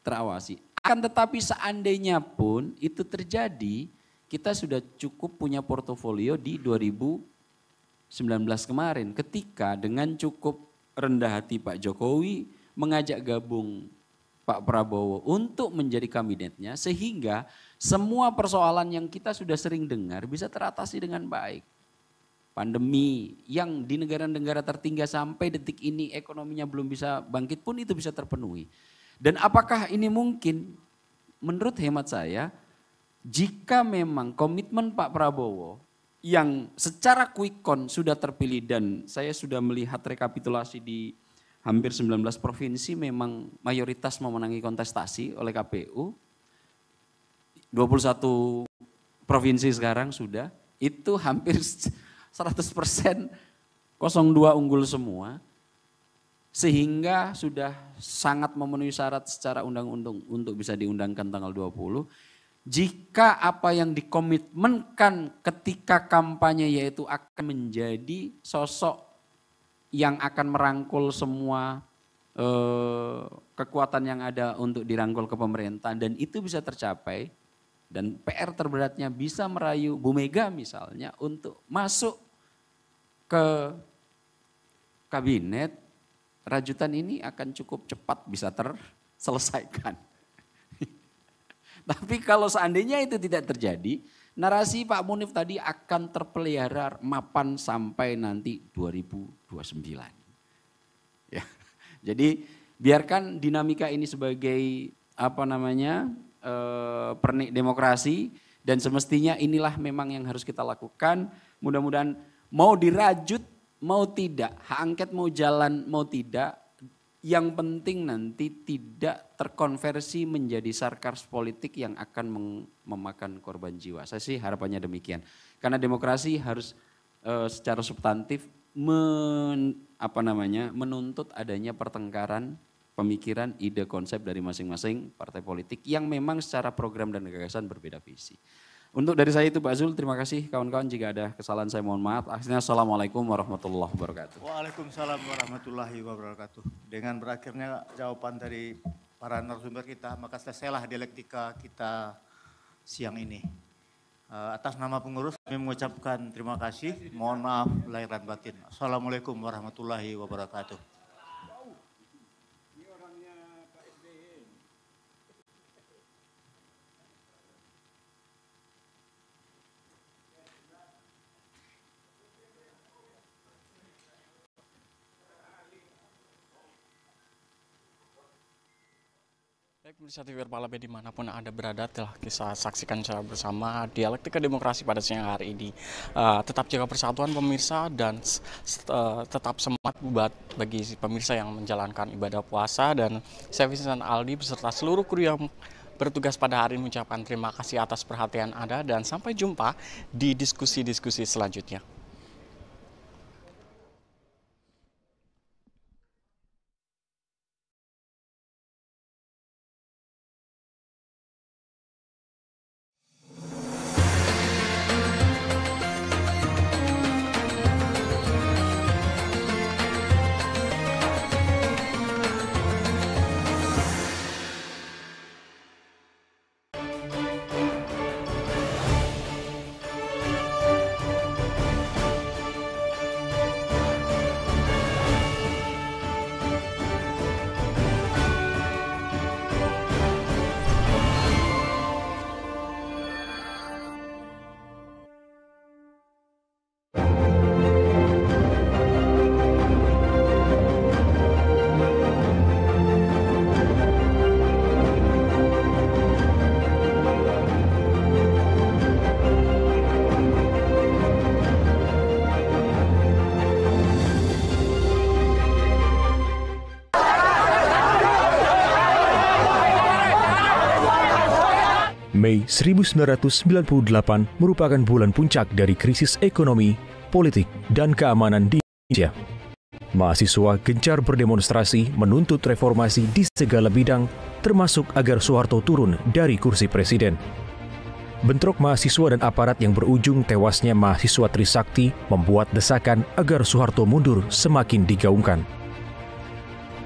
terawasi. Akan tetapi seandainya pun itu terjadi, kita sudah cukup punya portofolio di 2019 kemarin ketika dengan cukup rendah hati Pak Jokowi mengajak gabung Pak Prabowo untuk menjadi kabinetnya sehingga semua persoalan yang kita sudah sering dengar bisa teratasi dengan baik. Pandemi yang di negara-negara tertinggal sampai detik ini ekonominya belum bisa bangkit pun itu bisa terpenuhi. Dan apakah ini mungkin? Menurut hemat saya, jika memang komitmen Pak Prabowo yang secara quick count sudah terpilih dan saya sudah melihat rekapitulasi di hampir 19 provinsi memang mayoritas memenangi kontestasi oleh KPU. 21 provinsi sekarang sudah, itu hampir 100 persen 02 unggul semua sehingga sudah sangat memenuhi syarat secara undang-undang untuk bisa diundangkan tanggal 20. Jika apa yang dikomitmenkan ketika kampanye yaitu akan menjadi sosok yang akan merangkul semua eh, kekuatan yang ada untuk dirangkul ke pemerintahan dan itu bisa tercapai dan PR terberatnya bisa merayu Bu Mega misalnya untuk masuk ke kabinet rajutan ini akan cukup cepat bisa terselesaikan. Tapi kalau seandainya itu tidak terjadi, narasi Pak Munif tadi akan terpelihara mapan sampai nanti 2029. Ya. Jadi biarkan dinamika ini sebagai apa namanya e, pernik demokrasi dan semestinya inilah memang yang harus kita lakukan. Mudah-mudahan mau dirajut mau tidak, hak angket mau jalan mau tidak, yang penting nanti tidak terkonversi menjadi sarkars politik yang akan memakan korban jiwa. Saya sih harapannya demikian. Karena demokrasi harus e, secara substantif men, apa namanya menuntut adanya pertengkaran pemikiran, ide, konsep dari masing-masing partai politik yang memang secara program dan gagasan berbeda visi. Untuk dari saya itu Pak Zul, terima kasih kawan-kawan jika ada kesalahan saya mohon maaf. Akhirnya Assalamualaikum warahmatullahi wabarakatuh. Waalaikumsalam warahmatullahi wabarakatuh. Dengan berakhirnya jawaban dari para narasumber kita, maka selesailah dialektika kita siang ini. Eh, atas nama pengurus kami mengucapkan terima kasih, mohon maaf lahir dan batin. Assalamualaikum warahmatullahi wabarakatuh. Pemirsa TV Palapa dimanapun Anda berada telah kita saksikan secara bersama dialektika demokrasi pada siang hari ini. Uh, tetap jaga persatuan pemirsa dan uh, tetap semangat buat bagi pemirsa yang menjalankan ibadah puasa dan saya Vincent Aldi beserta seluruh kru yang bertugas pada hari ini mengucapkan terima kasih atas perhatian Anda dan sampai jumpa di diskusi-diskusi selanjutnya. 1998 merupakan bulan puncak dari krisis ekonomi, politik, dan keamanan di Indonesia. Mahasiswa gencar berdemonstrasi menuntut reformasi di segala bidang, termasuk agar Soeharto turun dari kursi presiden. Bentrok mahasiswa dan aparat yang berujung tewasnya mahasiswa Trisakti membuat desakan agar Soeharto mundur semakin digaungkan.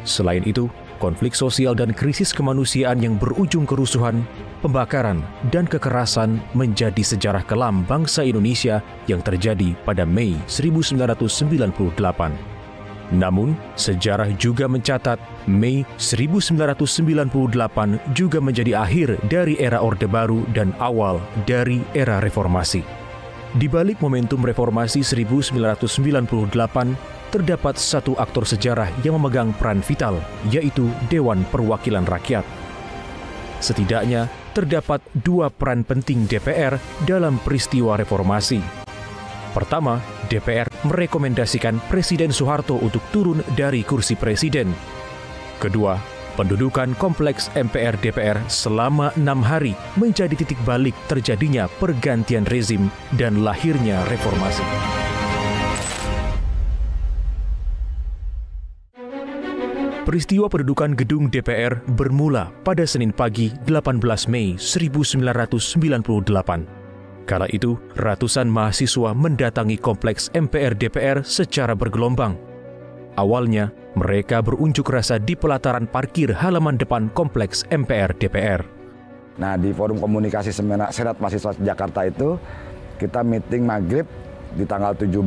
Selain itu, konflik sosial dan krisis kemanusiaan yang berujung kerusuhan, pembakaran, dan kekerasan menjadi sejarah kelam bangsa Indonesia yang terjadi pada Mei 1998. Namun, sejarah juga mencatat Mei 1998 juga menjadi akhir dari era Orde Baru dan awal dari era reformasi. Di balik momentum reformasi 1998, terdapat satu aktor sejarah yang memegang peran vital, yaitu Dewan Perwakilan Rakyat. Setidaknya, terdapat dua peran penting DPR dalam peristiwa reformasi. Pertama, DPR merekomendasikan Presiden Soeharto untuk turun dari kursi presiden. Kedua, pendudukan kompleks MPR DPR selama enam hari menjadi titik balik terjadinya pergantian rezim dan lahirnya reformasi. Peristiwa pendudukan gedung DPR bermula pada Senin pagi 18 Mei 1998. Kala itu, ratusan mahasiswa mendatangi kompleks MPR DPR secara bergelombang. Awalnya, mereka berunjuk rasa di pelataran parkir halaman depan kompleks MPR DPR. Nah, di forum komunikasi Semena Senat Mahasiswa Jakarta itu, kita meeting maghrib di tanggal 17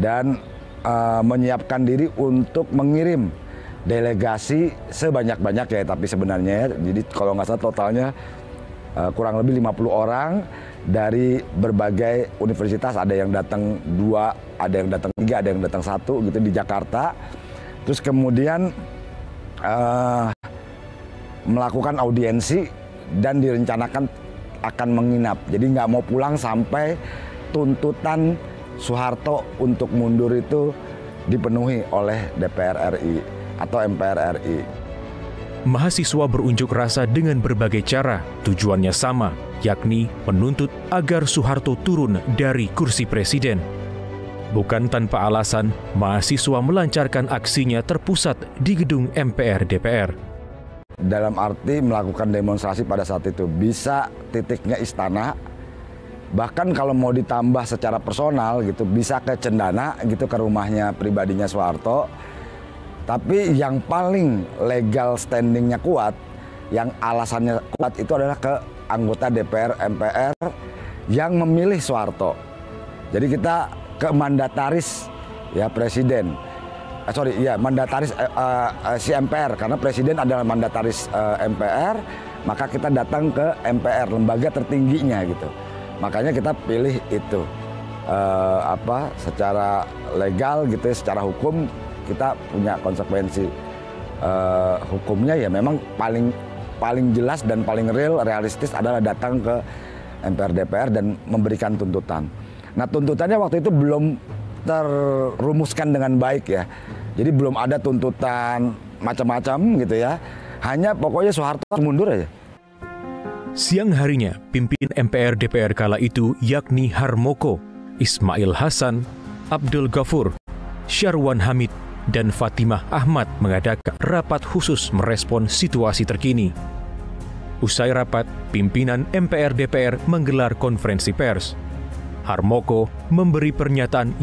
dan uh, menyiapkan diri untuk mengirim delegasi sebanyak-banyak ya tapi sebenarnya ya, jadi kalau nggak salah totalnya uh, kurang lebih 50 orang dari berbagai universitas ada yang datang dua ada yang datang tiga ada yang datang satu gitu di Jakarta terus kemudian uh, melakukan audiensi dan direncanakan akan menginap jadi nggak mau pulang sampai tuntutan Soeharto untuk mundur itu dipenuhi oleh DPR RI atau MPR RI. Mahasiswa berunjuk rasa dengan berbagai cara, tujuannya sama, yakni menuntut agar Soeharto turun dari kursi presiden. Bukan tanpa alasan, mahasiswa melancarkan aksinya terpusat di gedung MPR DPR. Dalam arti melakukan demonstrasi pada saat itu, bisa titiknya istana, bahkan kalau mau ditambah secara personal gitu, bisa ke Cendana gitu ke rumahnya pribadinya Soeharto, tapi yang paling legal standingnya kuat, yang alasannya kuat itu adalah ke anggota DPR MPR yang memilih Soeharto. Jadi kita ke mandataris ya presiden. Eh, sorry, ya mandataris eh, eh, eh si MPR karena presiden adalah mandataris eh, MPR, maka kita datang ke MPR lembaga tertingginya gitu. Makanya kita pilih itu eh, apa secara legal gitu, ya, secara hukum kita punya konsekuensi uh, hukumnya ya memang paling paling jelas dan paling real realistis adalah datang ke MPR DPR dan memberikan tuntutan. Nah tuntutannya waktu itu belum terrumuskan dengan baik ya. Jadi belum ada tuntutan macam-macam gitu ya. Hanya pokoknya Soeharto mundur aja. Siang harinya, pimpin MPR DPR kala itu yakni Harmoko, Ismail Hasan, Abdul Ghafur, Syarwan Hamid, dan Fatimah Ahmad mengadakan rapat khusus merespon situasi terkini. Usai rapat, pimpinan MPR DPR menggelar konferensi pers. Harmoko memberi pernyataan